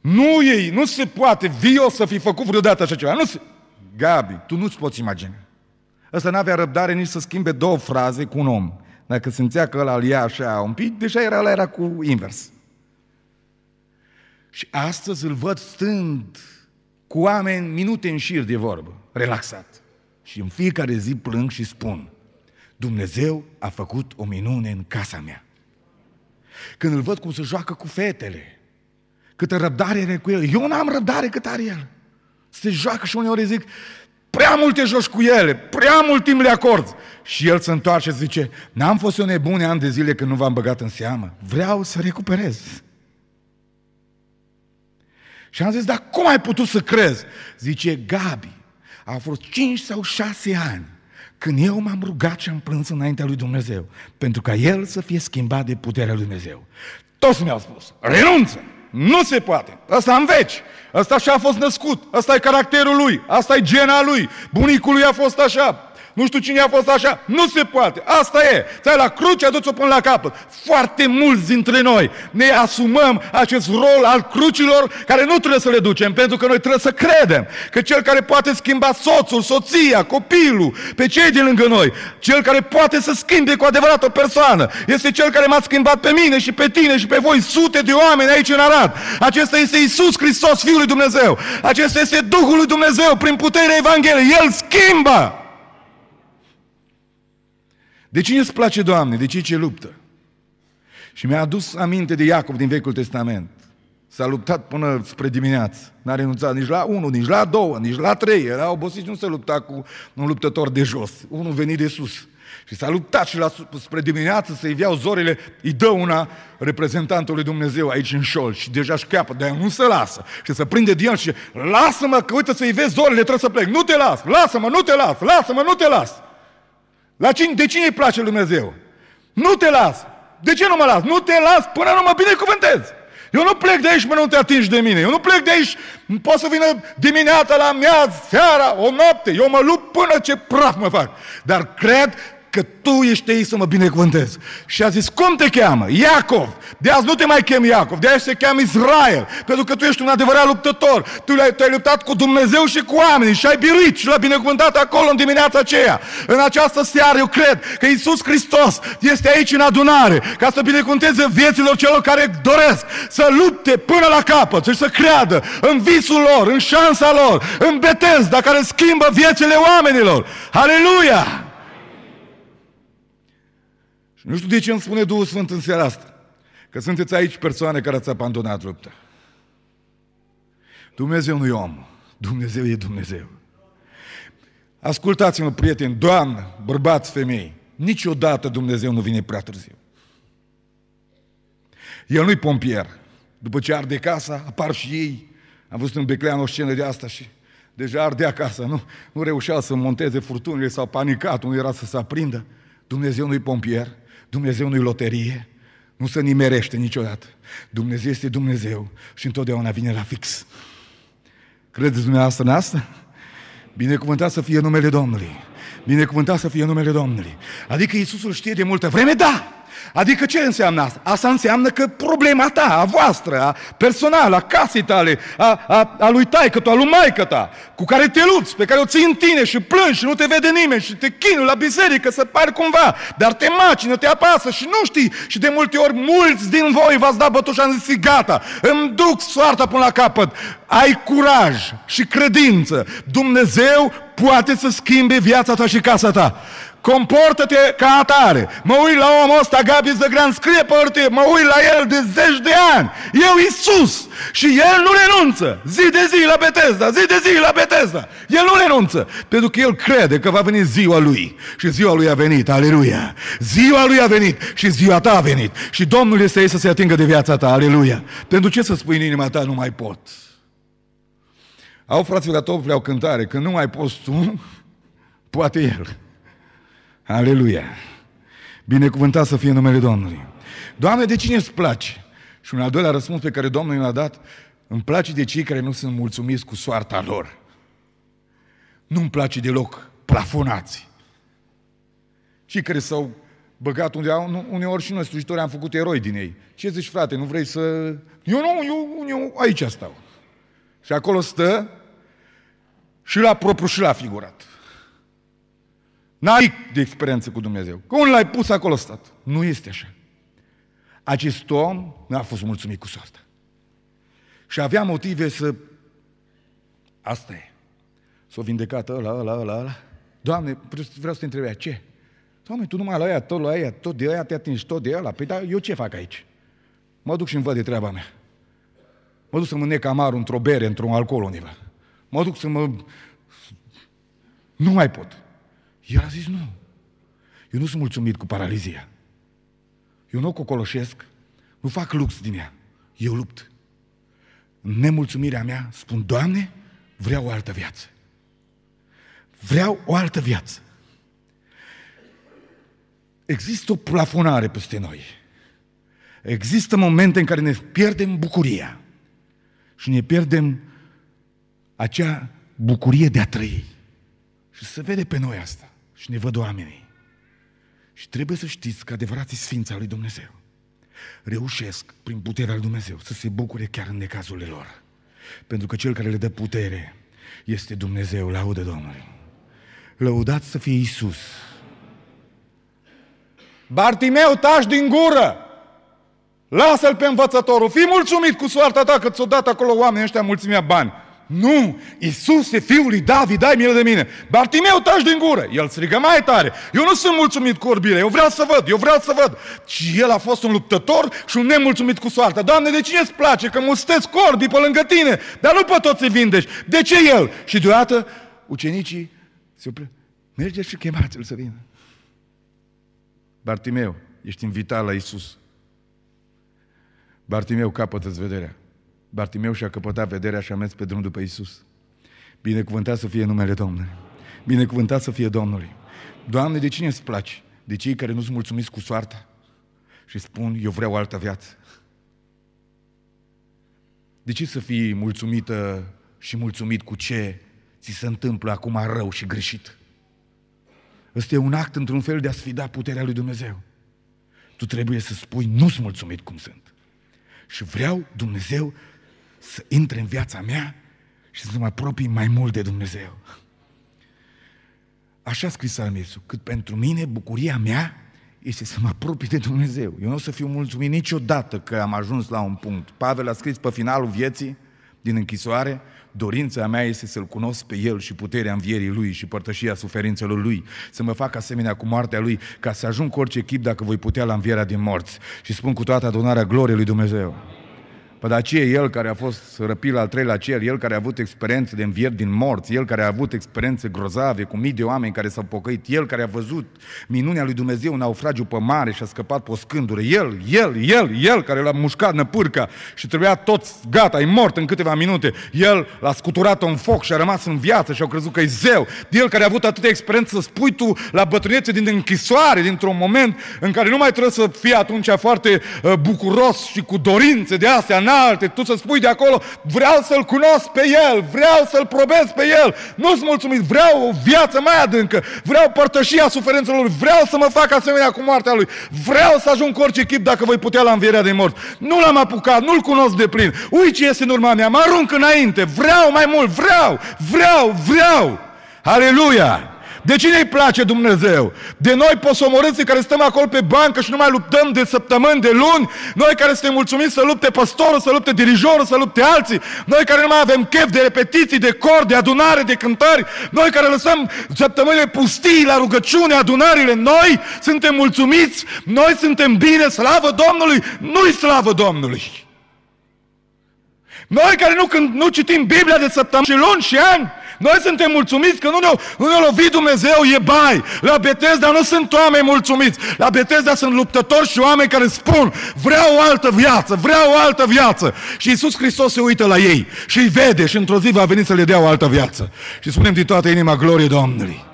Nu e, nu se poate, vio să fi făcut vreodată așa ceva. Nu se... Gabi, tu nu-ți poți imagina. Ăsta n-avea răbdare nici să schimbe două fraze cu un om. Dacă simțea că ăla îl ia așa un pic, deja era, ăla era cu invers. Și astăzi îl văd stând cu oameni minute în șir de vorbă, relaxat și în fiecare zi plâng și spun, Dumnezeu a făcut o minune în casa mea. Când îl văd cum se joacă cu fetele, câtă răbdare are cu el, eu n-am răbdare cât are el. Se joacă și uneori zic, prea multe joci cu ele, prea mult timp le acord. Și el se întoarce și zice, n-am fost eu nebune ani de zile când nu v-am băgat în seamă, vreau să recuperez. Și am zis, dar cum ai putut să crezi? Zice, Gabi, au fost 5 sau 6 ani când eu m-am rugat și am plâns înaintea lui Dumnezeu pentru ca El să fie schimbat de puterea lui Dumnezeu. Toți mi-au spus, renunță! Nu se poate. Asta în veci. Asta așa a fost născut. Asta e caracterul lui. Asta e gena lui. Bunicul lui a fost așa nu știu cine a fost așa, nu se poate, asta e, ți la cruce, a o până la capăt. Foarte mulți dintre noi ne asumăm acest rol al crucilor care nu trebuie să le ducem, pentru că noi trebuie să credem că cel care poate schimba soțul, soția, copilul, pe cei din lângă noi, cel care poate să schimbe cu adevărat o persoană, este cel care m-a schimbat pe mine și pe tine și pe voi, sute de oameni aici în Arad. Acesta este Isus Hristos, Fiul lui Dumnezeu. Acesta este Duhul lui Dumnezeu prin puterea Evangheliei. El schimbă! De cine îți place, Doamne? De cei ce luptă? Și mi-a adus aminte de Iacob din Vechiul Testament. S-a luptat până spre dimineață. N-a renunțat nici la unul, nici la două, nici la trei. Era obosit, nu se lupta cu un luptător de jos. Unul venit de sus. Și s-a luptat și la, spre dimineață să-i viau zorile, îi dă una reprezentantului Dumnezeu aici în șol și deja își capă, dar nu se lasă. Și se prinde de el și lasă-mă că uite să-i vezi zorile, trebuie să plec. Nu te las, lasă-mă, nu te las, lasă-mă, nu te las. La cine, de cine îi place lui Dumnezeu? Nu te las! De ce nu mă las? Nu te las până nu mă binecuvântez! Eu nu plec de aici până nu te atingi de mine. Eu nu plec de aici, pot să vină dimineața la mea, seara, o noapte. Eu mă lupt până ce praf mă fac. Dar cred că tu ești ei să mă binecuvântez. Și a zis, cum te cheamă? Iacov. De azi nu te mai chem Iacov, de azi te cheamă Israel. Pentru că tu ești un adevărat luptător. Tu ai, te luptat cu Dumnezeu și cu oamenii și ai biruit și l-ai binecuvântat acolo în dimineața aceea. În această seară eu cred că Isus Hristos este aici în adunare ca să binecuvânteze vieților celor care doresc să lupte până la capăt și să creadă în visul lor, în șansa lor, în dacă care schimbă viețile oamenilor. Aleluia! Nu știu de ce îmi spune Duhul Sfânt în seara asta. Că sunteți aici persoane care ați abandonat lupta. Dumnezeu nu e om. Dumnezeu e Dumnezeu. Ascultați-mă, prieteni, doamnă, bărbați, femei, niciodată Dumnezeu nu vine prea târziu. El nu-i pompier. După ce arde casa, apar și ei. Am văzut în Beclean o scenă de asta și deja ardea casa, nu, nu reușea să monteze furtunile, s-au panicat, nu era să se aprindă. Dumnezeu nu-i pompier, Dumnezeu nu-i loterie, nu se nimerește niciodată. Dumnezeu este Dumnezeu și întotdeauna vine la fix. Credeți dumneavoastră în asta? Binecuvântat să fie numele Domnului. Binecuvântat să fie numele Domnului. Adică Iisusul știe de multă vreme, da! Adică ce înseamnă asta? Asta înseamnă că problema ta, a voastră, a personală, a casei tale, a, a, a lui taică a lui maică ta, cu care te lupți, pe care o ții în tine și plângi și nu te vede nimeni și te chinui la biserică să pari cumva, dar te macină, te apasă și nu știi. Și de multe ori mulți din voi v-ați dat bătușa și zis, gata, îmi duc soarta până la capăt. Ai curaj și credință. Dumnezeu poate să schimbe viața ta și casa ta. Comportă-te ca atare. Mă uit la omul ăsta, Gabi Zăgran, scrie pe orte, mă uit la el de zeci de ani. Eu Iisus și el nu renunță. Zi de zi la Betesda, zi de zi la Betesda. El nu renunță, pentru că el crede că va veni ziua lui. Și ziua lui a venit, aleluia. Ziua lui a venit și ziua ta a venit. Și Domnul este aici să se atingă de viața ta, aleluia. Pentru ce să spui în inima ta, nu mai pot? Au frații la top, vreau cântare, că nu mai poți tu, poate el. Aleluia! Binecuvântat să fie numele Domnului! Doamne, de cine îți place? Și un al doilea răspuns pe care Domnul l-a dat, îmi place de cei care nu sunt mulțumiți cu soarta lor. Nu-mi place deloc plafonați. Cei care s-au băgat au uneori și noi slujitori am făcut eroi din ei. Ce zici, frate, nu vrei să... Eu nu, eu, eu aici stau. Și acolo stă și la propriu și la figurat. N-ai de experiență cu Dumnezeu. Că unul l-ai pus acolo stat? Nu este așa. Acest om nu a fost mulțumit cu soarta. Și avea motive să... Asta e. s o vindecat ăla, ăla, ăla, ăla. Doamne, vreau să te întreb, ce? Doamne, tu numai la aia, tot la aia, tot de aia te atingi, tot de ăla. Păi da, eu ce fac aici? Mă duc și îmi văd de treaba mea. Mă duc să mă amar într-o bere, într-un alcool undeva. Mă duc să mă... Nu mai pot. El a zis nu. Eu nu sunt mulțumit cu paralizia. Eu nu o cocoloșesc, nu fac lux din ea. Eu lupt. În nemulțumirea mea spun, Doamne, vreau o altă viață. Vreau o altă viață. Există o plafonare peste noi. Există momente în care ne pierdem bucuria și ne pierdem acea bucurie de a trăi. Și se vede pe noi asta și ne văd oamenii. Și trebuie să știți că adevărații sfinți al lui Dumnezeu reușesc prin puterea lui Dumnezeu să se bucure chiar în necazurile lor. Pentru că cel care le dă putere este Dumnezeu, laudă Domnului. Lăudat să fie Isus. Bartimeu, tași din gură! Lasă-l pe învățătorul, fii mulțumit cu soarta ta că ți-o dat acolo oamenii ăștia mulțimea bani. Nu! Iisuse, Fiul lui David, dai milă de mine! Bartimeu, tași din gură! El strigă mai tare. Eu nu sunt mulțumit cu orbirea, eu vreau să văd, eu vreau să văd. Și el a fost un luptător și un nemulțumit cu soarta. Doamne, de cine îți place că mustezi corbii pe lângă tine? Dar nu pe toți îi vindești. De ce el? Și deodată ucenicii se opre. merge și chemați-l să vină. Bartimeu, ești invitat la Isus. Bartimeu, capătă-ți vederea. Bartimeu și-a căpătat vederea și a mers pe drum după Isus. Binecuvântat să fie numele Domnului. Binecuvântat să fie Domnului. Doamne, de cine îți place? De cei care nu sunt mulțumiți cu soarta și spun, eu vreau altă viață. De ce să fii mulțumită și mulțumit cu ce ți se întâmplă acum rău și greșit? Ăsta e un act într-un fel de a sfida puterea lui Dumnezeu. Tu trebuie să spui, nu sunt mulțumit cum sunt. Și vreau Dumnezeu să intre în viața mea și să mă apropii mai mult de Dumnezeu. Așa a scris psalmistul, cât pentru mine bucuria mea este să mă apropii de Dumnezeu. Eu nu o să fiu mulțumit niciodată că am ajuns la un punct. Pavel a scris pe finalul vieții, din închisoare, dorința mea este să-L cunosc pe El și puterea învierii Lui și părtășia suferințelor Lui, să mă fac asemenea cu moartea Lui, ca să ajung cu orice chip dacă voi putea la învierea din morți. Și spun cu toată adunarea gloriei Lui Dumnezeu. Amin. Pădacie, el care a fost răpit la al treilea cer, el care a avut experiențe de învieri din morți, el care a avut experiențe grozave cu mii de oameni care s-au pocăit, el care a văzut minunea lui Dumnezeu în naufragiu pe mare și a scăpat pe o scândură, el, el, el, el care l-a mușcat năpârca și trebuia toți, gata, ai mort în câteva minute, el l-a scuturat în foc și a rămas în viață și au crezut că e zeu, el care a avut atâtea experiențe, să spui tu la bătrânețe din închisoare, dintr-un moment în care nu mai trebuie să fie atunci foarte uh, bucuros și cu dorințe de astea, înalte, tu să spui de acolo, vreau să-L cunosc pe El, vreau să-L probez pe El, nu-ți mulțumit, vreau o viață mai adâncă, vreau părtășia suferințelor Lui, vreau să mă fac asemenea cu moartea Lui, vreau să ajung cu orice chip dacă voi putea la învierea de morți. Nu l-am apucat, nu-L cunosc de plin, ui ce este în urma mea, mă arunc înainte, vreau mai mult, vreau, vreau, vreau. Aleluia! De cine îi place Dumnezeu? De noi posomorâții care stăm acolo pe bancă și nu mai luptăm de săptămâni, de luni, noi care suntem mulțumiți să lupte păstorul, să lupte dirijorul, să lupte alții, noi care nu mai avem chef de repetiții, de cor, de adunare, de cântări, noi care lăsăm săptămânile pustii la rugăciune, adunările, noi suntem mulțumiți, noi suntem bine, slavă Domnului, nu-i slavă Domnului. Noi care nu, când, nu citim Biblia de săptămâni și luni și ani, noi suntem mulțumiți că nu ne-a, nu ne lovit Dumnezeu, e bai. La Betesda nu sunt oameni mulțumiți. La Betesda sunt luptători și oameni care spun, vreau o altă viață, vreau o altă viață. Și Isus Hristos se uită la ei și îi vede și într-o zi va veni să le dea o altă viață. Și spunem din toată inima, glorie Domnului.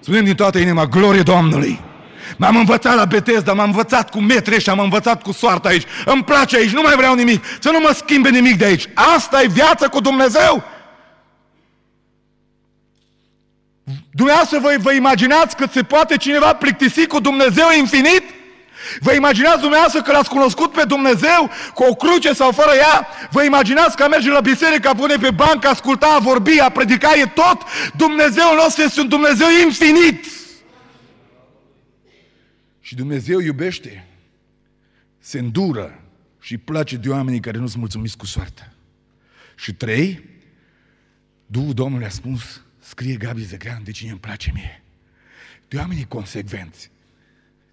Spunem din toată inima, glorie Domnului. M-am învățat la Betesda, m-am învățat cu metre și am învățat cu soarta aici. Îmi place aici, nu mai vreau nimic, să nu mă schimbe nimic de aici. Asta e viața cu Dumnezeu? Dumneavoastră voi vă imaginați că se poate cineva plictisi cu Dumnezeu infinit? Vă imaginați dumneavoastră că l-ați cunoscut pe Dumnezeu cu o cruce sau fără ea? Vă imaginați că merge la biserică, a pune pe bancă, asculta, a vorbi, a predica, e tot? Dumnezeul nostru este un Dumnezeu infinit. Și Dumnezeu iubește, se îndură și place de oamenii care nu sunt mulțumiți cu soarta. Și trei, Duhul Domnului a spus, Scrie Gabi Zăgrean de cine îmi place mie. De oamenii consecvenți,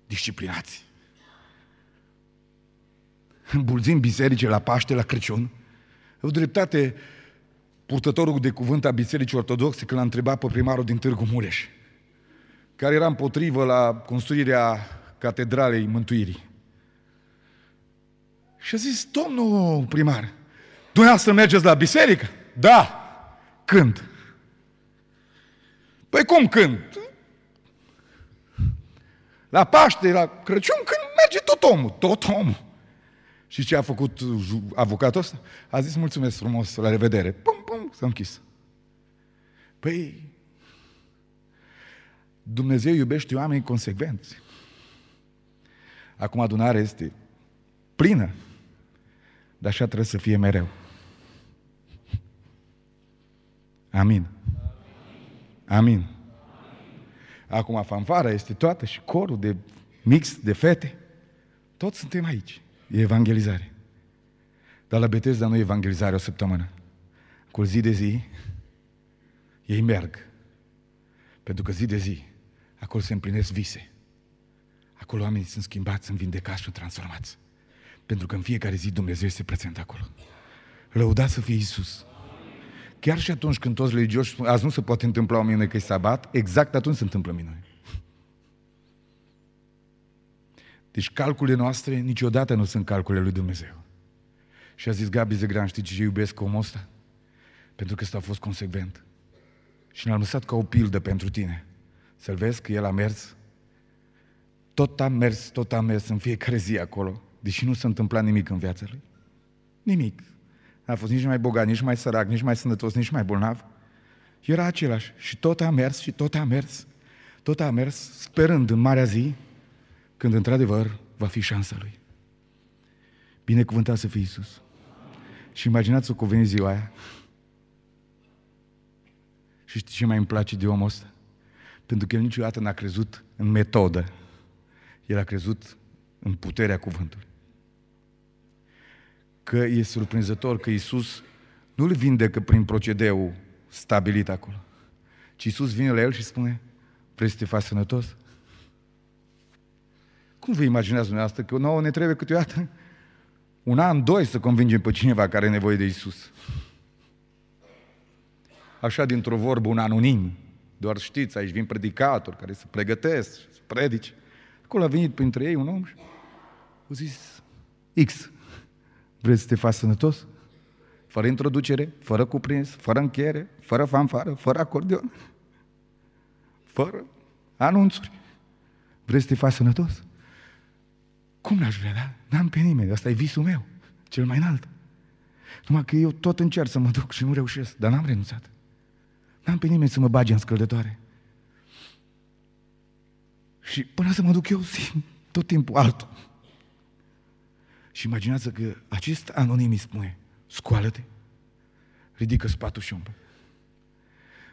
disciplinați. Îmbulzim bisericile la Paște, la Crăciun. Au dreptate purtătorul de cuvânt a Bisericii Ortodoxe când l-a întrebat pe primarul din Târgu Mureș, care era împotrivă la construirea Catedralei Mântuirii. Și a zis, domnul primar, dumneavoastră mergeți la biserică? Da. Când? Păi cum când? La Paște, la Crăciun, când merge tot omul, tot omul. Și ce a făcut avocatul ăsta? A zis mulțumesc frumos, la revedere. Pum, pum, s-a închis. Păi, Dumnezeu iubește oamenii consecvenți. Acum adunarea este plină, dar așa trebuie să fie mereu. Amin. Amin. Acum fanfara este toată și corul de mix de fete. Toți suntem aici. E evangelizare. Dar la Betesda nu e evangelizare o săptămână. Cu zi de zi, ei merg. Pentru că zi de zi, acolo se împlinesc vise. Acolo oamenii sunt schimbați, sunt vindecați și transformați. Pentru că în fiecare zi Dumnezeu este prezent acolo. Lăudați să fie Isus. Chiar și atunci când toți religioși spun, azi nu se poate întâmpla o mine că e sabat, exact atunci se întâmplă minune. Deci calculele noastre niciodată nu sunt calculele lui Dumnezeu. Și a zis Gabi Zegran, știi ce iubesc omul ăsta? Pentru că ăsta a fost consecvent. Și l-am lăsat ca o pildă pentru tine. Să-l vezi că el a mers. Tot a mers, tot a mers în fiecare zi acolo. Deși nu s-a întâmplat nimic în viața lui. Nimic. N-a fost nici mai bogat, nici mai sărac, nici mai sănătos, nici mai bolnav. Era același și tot a mers și tot a mers. Tot a mers sperând în marea zi când într-adevăr va fi șansa lui. Binecuvântat să fie Iisus. Și imaginați-o cu veni ziua aia. Și știți ce mai îmi place de omul ăsta? Pentru că el niciodată n-a crezut în metodă. El a crezut în puterea cuvântului că e surprinzător că Iisus nu-l vindecă prin procedeu stabilit acolo, ci Iisus vine la el și spune, vrei să te faci sănătos? Cum vă imaginați dumneavoastră că nouă ne trebuie câteodată un an, doi să convingem pe cineva care are nevoie de Isus? Așa dintr-o vorbă, un anonim. Doar știți, aici vin predicatori care se pregătesc, se predici. Acolo a venit printre ei un om și a zis X. Vrei să te faci sănătos? Fără introducere, fără cuprins, fără încheiere, fără fanfară, fără acordeon, fără anunțuri. Vrei să te faci sănătos? Cum n-aș vrea, da? N-am pe nimeni, asta e visul meu, cel mai înalt. Numai că eu tot încerc să mă duc și nu reușesc, dar n-am renunțat. N-am pe nimeni să mă bage în scăldătoare. Și până să mă duc eu, simt tot timpul altul. Și imaginează că acest anonimist spune, scoală-te, ridică spatul și umblă.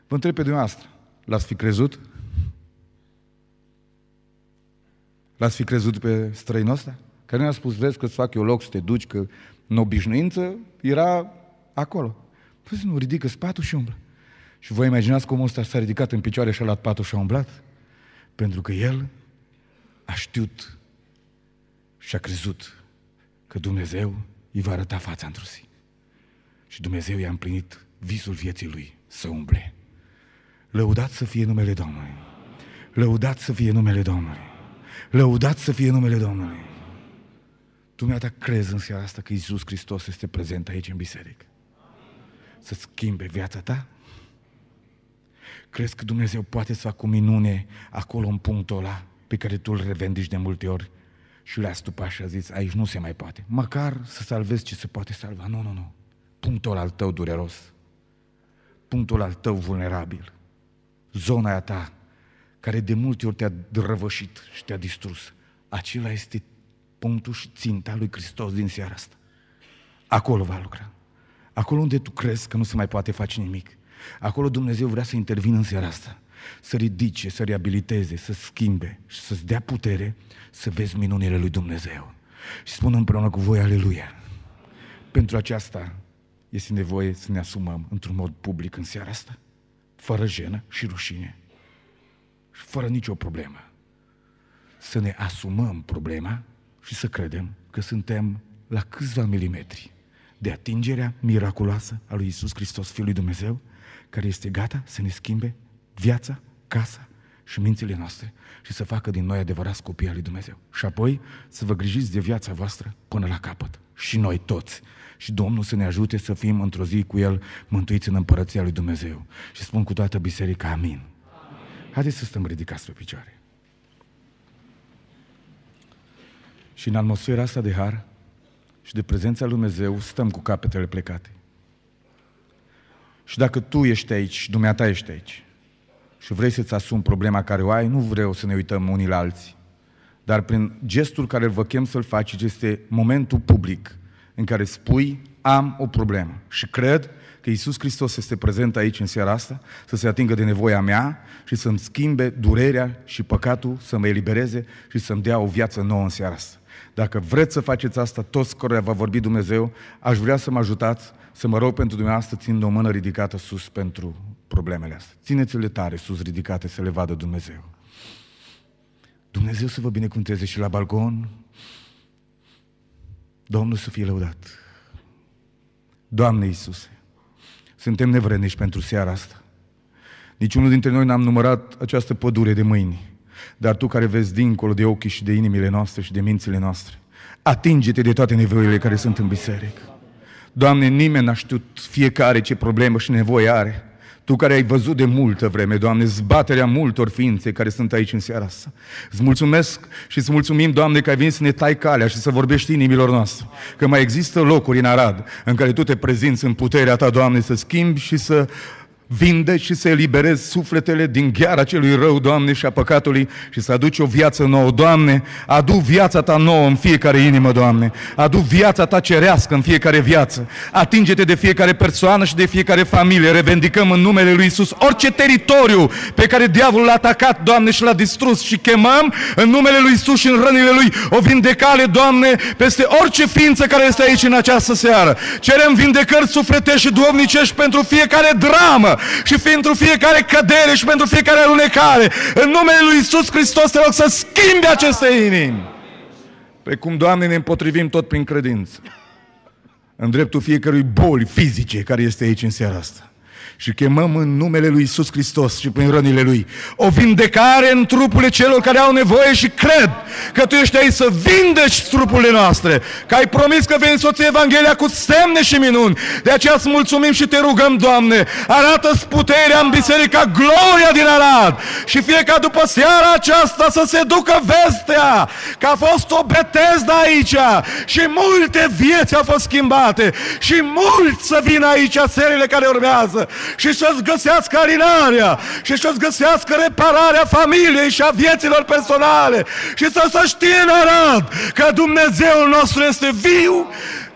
Vă întreb pe dumneavoastră, l-ați fi crezut? L-ați fi crezut pe străinul ăsta? Care ne-a spus, vezi că îți fac eu loc să te duci, că în obișnuință era acolo. Păi nu, ridică spatul și umblă. Și vă imaginați cum ăsta s-a ridicat în picioare și a luat patul și a umblat? Pentru că el a știut și a crezut că Dumnezeu îi va arăta fața într-o zi. Și Dumnezeu i-a împlinit visul vieții lui să umble. Lăudat să fie numele Domnului. Lăudat să fie numele Domnului. Lăudat să fie numele Domnului. Dumneata crezi în seara asta că Iisus Hristos este prezent aici în biserică. Să schimbe viața ta? Crezi că Dumnezeu poate să facă o minune acolo în punctul ăla pe care tu îl revendici de multe ori și le-a stupat și a zis, aici nu se mai poate. Măcar să salvezi ce se poate salva. Nu, nu, nu. Punctul al tău dureros. Punctul al tău vulnerabil. Zona aia ta care de multe ori te-a drăvășit și te-a distrus. Acela este punctul și ținta lui Hristos din seara asta. Acolo va lucra. Acolo unde tu crezi că nu se mai poate face nimic. Acolo Dumnezeu vrea să intervină în seara asta să ridice, să reabiliteze, să schimbe și să-ți dea putere să vezi minunile lui Dumnezeu. Și spun împreună cu voi, aleluia. Pentru aceasta este nevoie să ne asumăm într-un mod public în seara asta, fără jenă și rușine și fără nicio problemă. Să ne asumăm problema și să credem că suntem la câțiva milimetri de atingerea miraculoasă a lui Isus Hristos, Fiul lui Dumnezeu, care este gata să ne schimbe viața, casa și mințile noastre și să facă din noi adevărați copii al lui Dumnezeu. Și apoi să vă grijiți de viața voastră până la capăt. Și noi toți. Și Domnul să ne ajute să fim într-o zi cu El mântuiți în împărăția lui Dumnezeu. Și spun cu toată biserica, amin. amin. Haideți să stăm ridicați pe picioare. Și în atmosfera asta de har și de prezența lui Dumnezeu stăm cu capetele plecate. Și dacă tu ești aici, dumneata ești aici, și vrei să-ți asumi problema care o ai, nu vreau să ne uităm unii la alții. Dar prin gestul care vă chem să-l faci, este momentul public în care spui, am o problemă. Și cred că Iisus Hristos este prezent aici în seara asta, să se atingă de nevoia mea și să-mi schimbe durerea și păcatul, să mă elibereze și să-mi dea o viață nouă în seara asta. Dacă vreți să faceți asta, toți care va vorbi Dumnezeu, aș vrea să mă ajutați să mă rog pentru dumneavoastră țin o mână ridicată sus pentru problemele astea. Țineți-le tare, sus ridicate, să le vadă Dumnezeu. Dumnezeu să vă binecuvânteze și la balcon. Domnul să fie lăudat. Doamne Iisuse, suntem nevrednici pentru seara asta. Niciunul dintre noi n-am numărat această pădure de mâini. Dar Tu care vezi dincolo de ochii și de inimile noastre și de mințile noastre, atinge-te de toate nevoile care sunt în biserică. Doamne, nimeni n-a știut fiecare ce problemă și nevoie are. Tu care ai văzut de multă vreme, Doamne, zbaterea multor ființe care sunt aici în seara asta. Îți mulțumesc și îți mulțumim, Doamne, că ai venit să ne tai calea și să vorbești inimilor noastre. Că mai există locuri în Arad în care Tu te prezinți în puterea Ta, Doamne, să schimbi și să uh, Vinde și să eliberezi sufletele din gheara celui rău, Doamne, și a păcatului și să aduci o viață nouă, Doamne. Adu viața ta nouă în fiecare inimă, Doamne. Adu viața ta cerească în fiecare viață. Atinge-te de fiecare persoană și de fiecare familie. Revendicăm în numele lui Isus orice teritoriu pe care diavolul l-a atacat, Doamne, și l-a distrus și chemăm în numele lui Isus și în rănile lui o vindecare, Doamne, peste orice ființă care este aici în această seară. Cerem vindecări sufletești și duhovnicești pentru fiecare dramă și pentru fiecare cădere și pentru fiecare alunecare. În numele Lui Isus Hristos te rog să schimbi aceste inimi. Precum, Doamne, ne împotrivim tot prin credință. În dreptul fiecărui boli fizice care este aici în seara asta și chemăm în numele Lui Isus Hristos și prin rănile Lui o vindecare în trupurile celor care au nevoie și cred că Tu ești aici să vindeci trupurile noastre, că ai promis că vei însoți Evanghelia cu semne și minuni. De aceea îți mulțumim și te rugăm, Doamne, arată-ți puterea în biserica Gloria din Arad și fie ca după seara aceasta să se ducă vestea că a fost o betezdă aici și multe vieți au fost schimbate și mulți să vină aici serile care urmează și să-ți găsească alinarea și să-ți găsească repararea familiei și a vieților personale și să se știe în Arad că Dumnezeul nostru este viu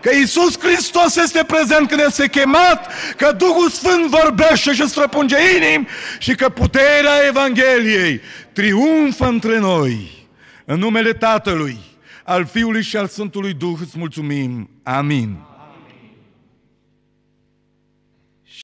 că Iisus Hristos este prezent când este chemat, că Duhul Sfânt vorbește și străpunge inimi și că puterea Evangheliei triumfă între noi. În numele Tatălui, al Fiului și al Sfântului Duh îți mulțumim. Amin.